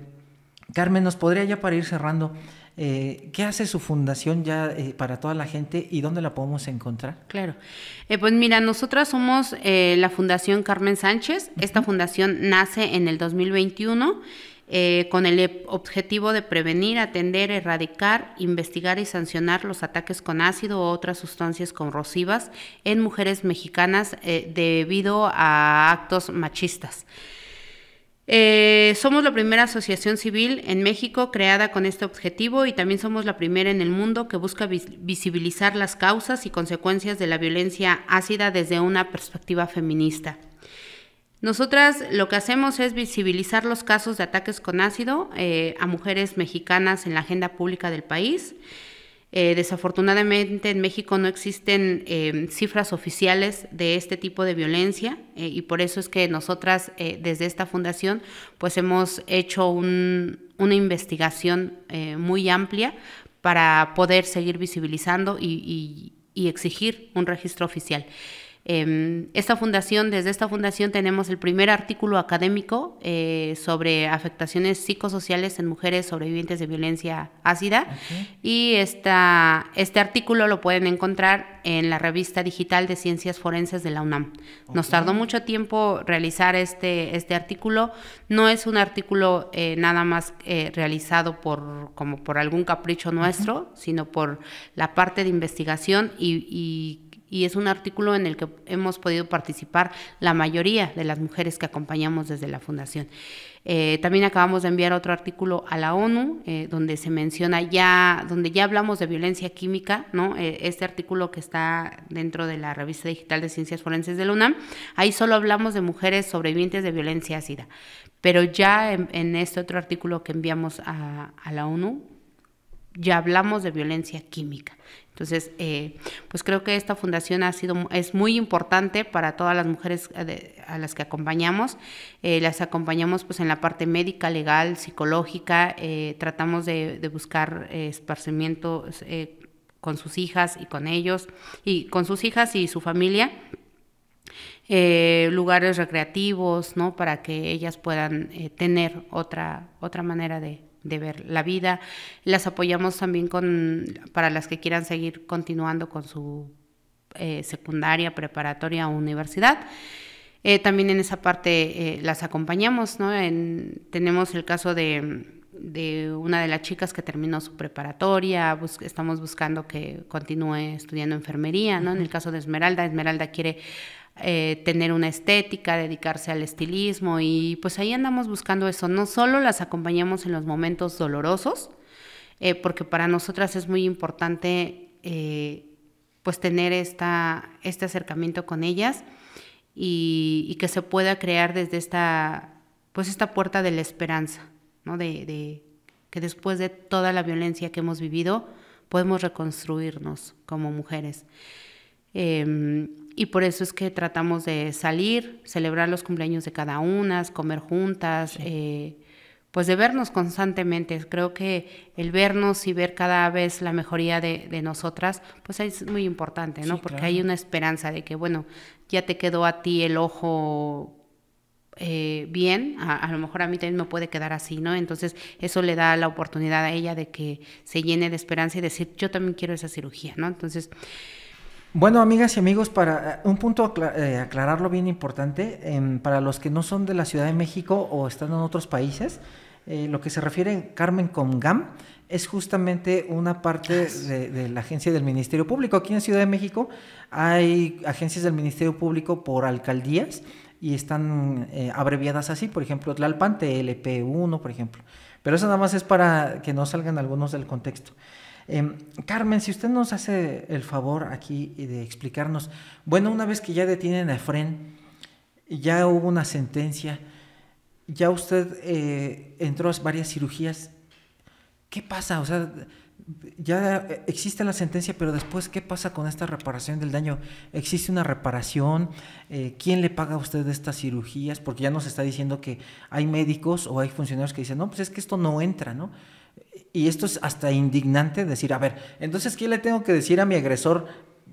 Carmen, ¿nos podría ya para ir cerrando? Eh, ¿Qué hace su fundación ya eh, para toda la gente y dónde la podemos encontrar? Claro. Eh, pues mira, nosotras somos la Fundación Carmen Sánchez. Esta fundación nace en el 2021. con el objetivo de prevenir, atender, erradicar, investigar y sancionar los ataques con ácido u otras sustancias corrosivas en mujeres mexicanas debido a actos machistas. Eh, somos la primera asociación civil en México creada con este objetivo y también somos la primera en el mundo que busca visibilizar las causas y consecuencias de la violencia ácida desde una perspectiva feminista. Nosotras lo que hacemos es visibilizar los casos de ataques con ácido eh, a mujeres mexicanas en la agenda pública del país. Eh, desafortunadamente en México no existen em, cifras oficiales de este tipo de violencia eh, y por eso es que nosotras eh, desde esta fundación pues hemos hecho una investigación muy amplia para poder seguir visibilizando y exigir un registro oficial. Em, esta fundación, desde esta fundación tenemos el primer artículo académico eh, sobre afectaciones psicosociales en mujeres sobrevivientes de violencia ácida y esta, este artículo lo pueden encontrar en la revista digital de ciencias forenses de la UNAM. Nos tardó mucho tiempo realizar este, este artículo, no es un artículo eh, nada más eh, realizado por, como por algún capricho nuestro, sino por la parte de investigación y y es un artículo en el que hemos podido participar la mayoría de las mujeres que acompañamos desde la Fundación. Eh, también acabamos de enviar otro artículo a la ONU, eh, donde se menciona ya, donde ya hablamos de violencia química, ¿no? Eh, este artículo que está dentro de la revista digital de ciencias forenses de la UNAM, ahí solo hablamos de mujeres sobrevivientes de violencia ácida. Pero ya en, este otro artículo que enviamos a la ONU, ya hablamos de violencia química. Entonces, eh, pues creo que esta fundación ha sido, es muy importante para todas las mujeres eh, a las que acompañamos. Eh, las acompañamos pues en la parte médica, legal, psicológica, tratamos de, buscar esparcimiento con sus hijas y con ellos, y con sus hijas y su familia. lugares recreativos, ¿no? Para que ellas puedan tener otra, otra manera de, de ver la vida. Las apoyamos también con, para las que quieran seguir continuando con su eh, secundaria, preparatoria o universidad. Eh, también en esa parte eh, las acompañamos, ¿no? tenemos el caso de, una de las chicas que terminó su preparatoria, estamos buscando que continúe estudiando enfermería, ¿no? En el caso de Esmeralda, Esmeralda quiere eh, tener una estética, dedicarse al estilismo y pues ahí andamos buscando eso. No solo las acompañamos en los momentos dolorosos, eh, porque para nosotras es muy importante eh, pues tener esta, este acercamiento con ellas y, que se pueda crear desde esta, pues esta puerta de la esperanza, ¿no? de, que después de toda la violencia que hemos vivido podemos reconstruirnos como mujeres. Em, y por eso es que tratamos de salir, celebrar los cumpleaños de cada una, comer juntas, eh, pues de vernos constantemente. Creo que el vernos y ver cada vez la mejoría de, nosotras, pues es muy importante, ¿no? Porque hay una esperanza de que, bueno, ya te quedó a ti el ojo eh, bien, a, a, lo mejor a mí también me puede quedar así, ¿no? Entonces eso le da la oportunidad a ella de que se llene de esperanza y decir, yo también quiero esa cirugía, ¿no? Entonces bueno, amigas y amigos, para eh, un punto eh, aclararlo bien importante, em, para los que no son de la Ciudad de México o están en otros países, eh, lo que se refiere a Carmen Congam es justamente una parte de, la agencia del Ministerio Público. Aquí en Ciudad de México hay agencias del Ministerio Público por alcaldías y están abreviadas así, por ejemplo, Tlalpan, TLP1, por ejemplo. Pero eso nada más es para que no salgan algunos del contexto. Em, Carmen, si usted nos hace el favor aquí de explicarnos, bueno, una vez que ya detienen a Fren, ya hubo una sentencia, ya usted eh, entró a varias cirugías, ¿qué pasa? O sea, ya existe la sentencia, pero después, ¿qué pasa con esta reparación del daño? ¿Existe una reparación? Eh, ¿Quién le paga a usted estas cirugías? Porque ya nos está diciendo que hay médicos o hay funcionarios que dicen, no, pues es que esto no entra, ¿no? Y esto es hasta indignante decir, a ver, entonces, ¿qué le tengo que decir a mi agresor?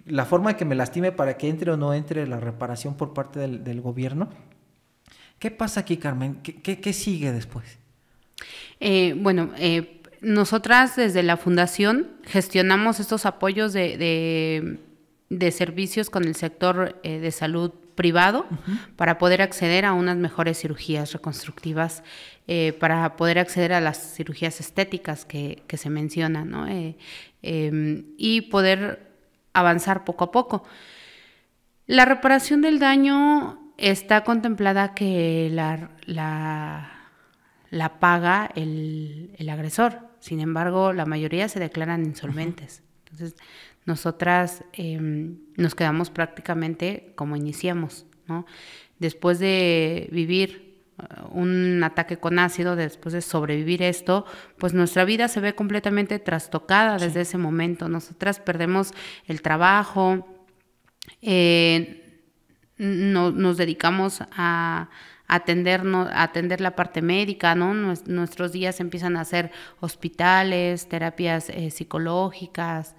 La forma de que me lastime para que entre o no entre la reparación por parte del, gobierno. ¿Qué pasa aquí, Carmen? ¿Qué, sigue después? Eh, bueno, eh, nosotras desde la fundación gestionamos estos apoyos de, servicios con el sector eh, de salud privado para poder acceder a unas mejores cirugías reconstructivas, eh, para poder acceder a las cirugías estéticas que, se mencionan, ¿no? Eh, em, y poder avanzar poco a poco. La reparación del daño está contemplada que la, la, paga el, agresor, sin embargo, la mayoría se declaran insolventes. Entonces, nosotras em, nos quedamos prácticamente como iniciamos, ¿no? Después de vivir uh, un ataque con ácido, después de sobrevivir esto, pues nuestra vida se ve completamente trastocada desde ese momento. Nosotras perdemos el trabajo, eh, nos dedicamos a, atender la parte médica, ¿no? Nuestros días empiezan a ser hospitales, terapias eh, psicológicas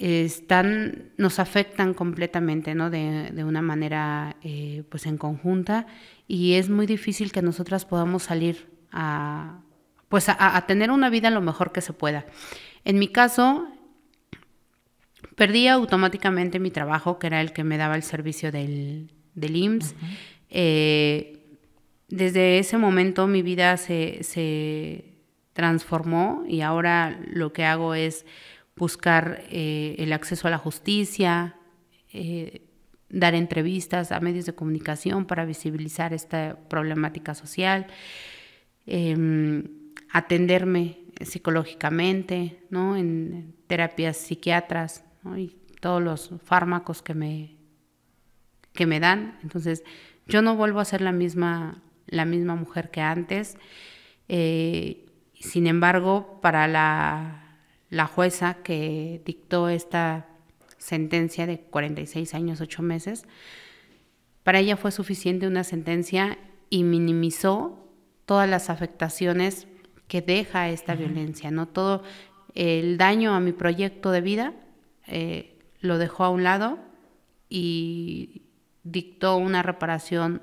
están, nos afectan completamente, ¿no? De, una manera, eh, pues, en conjunta y es muy difícil que nosotras podamos salir a, pues, a, tener una vida lo mejor que se pueda. En mi caso, perdí automáticamente mi trabajo, que era el que me daba el servicio del, del IMSS. Eh, desde ese momento mi vida se, se transformó y ahora lo que hago es buscar eh, el acceso a la justicia, eh, dar entrevistas a medios de comunicación para visibilizar esta problemática social, em, atenderme psicológicamente, ¿no? en terapias psiquiatras y todos los fármacos que me, que me dan. Entonces, yo no vuelvo a ser la misma, la misma mujer que antes. Eh, sin embargo, para la la jueza que dictó esta sentencia de 46 años, 8 meses, para ella fue suficiente una sentencia y minimizó todas las afectaciones que deja esta violencia, ¿no? Todo el daño a mi proyecto de vida eh, lo dejó a un lado y dictó una reparación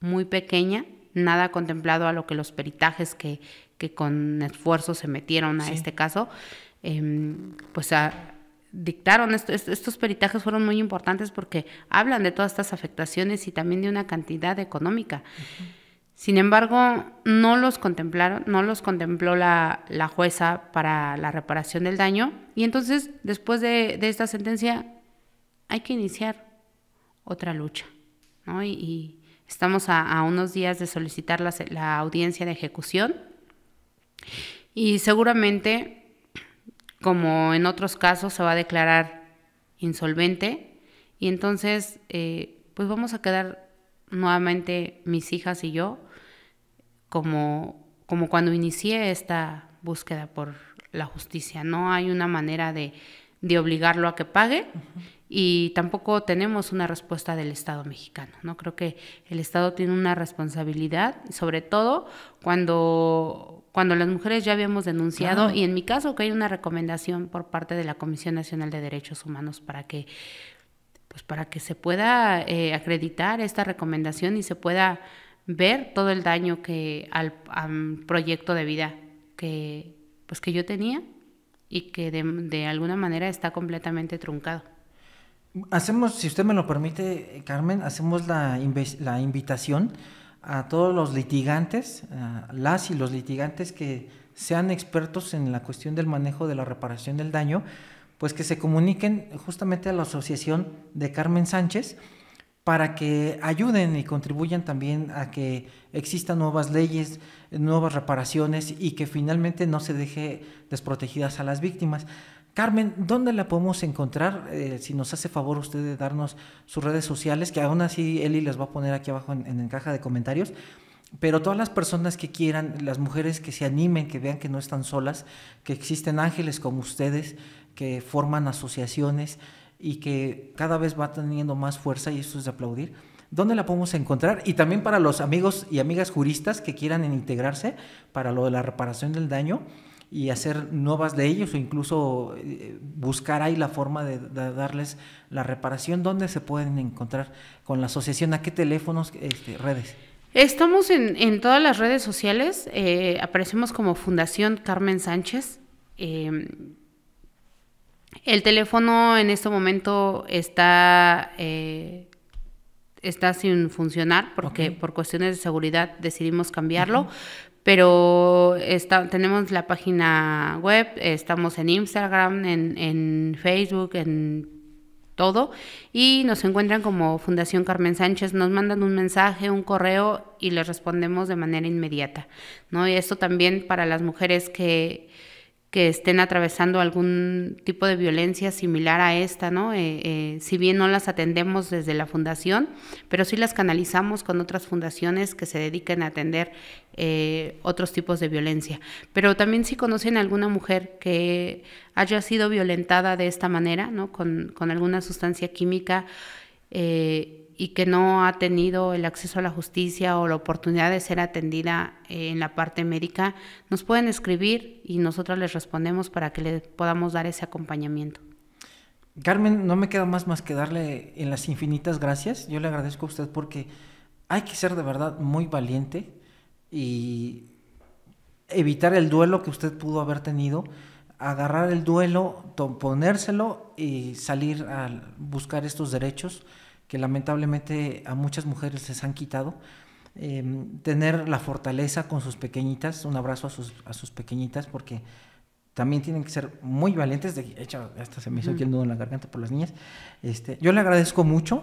muy pequeña, nada contemplado a lo que los peritajes que, con esfuerzo se metieron a este caso, Em, pues dictaron, estos peritajes fueron muy importantes porque hablan de todas estas afectaciones y también de una cantidad económica. Sin embargo, no los contemplaron, no los contempló la, jueza para la reparación del daño. Y entonces, después de, esta sentencia, hay que iniciar otra lucha. Y, estamos a, unos días de solicitar la, la audiencia de ejecución. Y seguramente como en otros casos se va a declarar insolvente y entonces eh, pues vamos a quedar nuevamente mis hijas y yo como, como cuando inicié esta búsqueda por la justicia. No hay una manera de, obligarlo a que pague y tampoco tenemos una respuesta del Estado mexicano. ¿no? Creo que el Estado tiene una responsabilidad, sobre todo cuando cuando las mujeres ya habíamos denunciado y en mi caso que hay una recomendación por parte de la Comisión Nacional de Derechos Humanos para que pues para que se pueda eh, acreditar esta recomendación y se pueda ver todo el daño que al, proyecto de vida que pues que yo tenía y que de, alguna manera está completamente truncado. Hacemos, si usted me lo permite, Carmen, hacemos la, la invitación a todos los litigantes, las y los litigantes que sean expertos en la cuestión del manejo de la reparación del daño, pues que se comuniquen justamente a la Asociación de Carmen Sánchez para que ayuden y contribuyan también a que existan nuevas leyes, nuevas reparaciones y que finalmente no se deje desprotegidas a las víctimas. Carmen, ¿dónde la podemos encontrar? Eh, si nos hace favor usted de darnos sus redes sociales, que aún así Eli las va a poner aquí abajo en, en caja de comentarios. Pero todas las personas que quieran, las mujeres que se animen, que vean que no están solas, que existen ángeles como ustedes, que forman asociaciones y que cada vez va teniendo más fuerza y eso es de aplaudir. ¿Dónde la podemos encontrar? Y también para los amigos y amigas juristas que quieran integrarse para lo de la reparación del daño, y hacer nuevas de ellos o incluso eh, buscar ahí la forma de, darles la reparación. ¿Dónde se pueden encontrar con la asociación? ¿A qué teléfonos, este, redes? Estamos en, todas las redes sociales. Eh, aparecemos como Fundación Carmen Sánchez. Em, el teléfono en este momento está, eh, está sin funcionar porque por cuestiones de seguridad decidimos cambiarlo pero tenemos la página web, estamos en Instagram, en, Facebook, en todo, y nos encuentran como Fundación Carmen Sánchez, nos mandan un mensaje, un correo y les respondemos de manera inmediata, ¿no? Y esto también para las mujeres que que estén atravesando algún tipo de violencia similar a esta, ¿no? Eh, eh, si bien no las atendemos desde la fundación, pero sí las canalizamos con otras fundaciones que se dediquen a atender eh, otros tipos de violencia. Pero también si conocen alguna mujer que haya sido violentada de esta manera, ¿no? Con, alguna sustancia química, y que no ha tenido el acceso a la justicia o la oportunidad de ser atendida eh, en la parte médica, nos pueden escribir y nosotros les respondemos para que le podamos dar ese acompañamiento. Carmen, no me queda más más que darle en las infinitas gracias. Yo le agradezco a usted porque hay que ser de verdad muy valiente y evitar el duelo que usted pudo haber tenido, agarrar el duelo, ponérselo y salir a buscar estos derechos que lamentablemente a muchas mujeres les han quitado. Em, tener la fortaleza con sus pequeñitas, un abrazo a sus, a sus pequeñitas, porque también tienen que ser muy valientes. De hecho, hasta se me hizo aquí el nudo en la garganta por las niñas. Este, yo le agradezco mucho.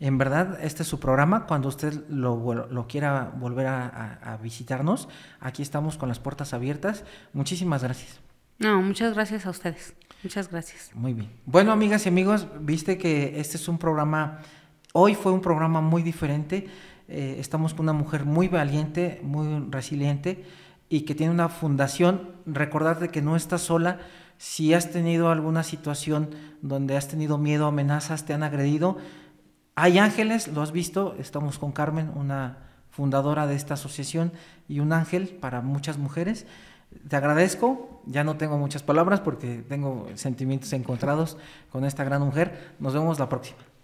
En verdad, este es su programa. Cuando usted lo, lo quiera volver a, visitarnos, aquí estamos con las puertas abiertas. Muchísimas gracias. No, muchas gracias a ustedes. Muchas gracias. Muy bien. Bueno, amigas y amigos, viste que este es un programa Hoy fue un programa muy diferente. Eh, estamos con una mujer muy valiente, muy resiliente y que tiene una fundación. Recordarte que no estás sola. Si has tenido alguna situación donde has tenido miedo, amenazas, te han agredido, hay ángeles, lo has visto. Estamos con Carmen, una fundadora de esta asociación y un ángel para muchas mujeres. Te agradezco, ya no tengo muchas palabras porque tengo sentimientos encontrados con esta gran mujer. Nos vemos la próxima.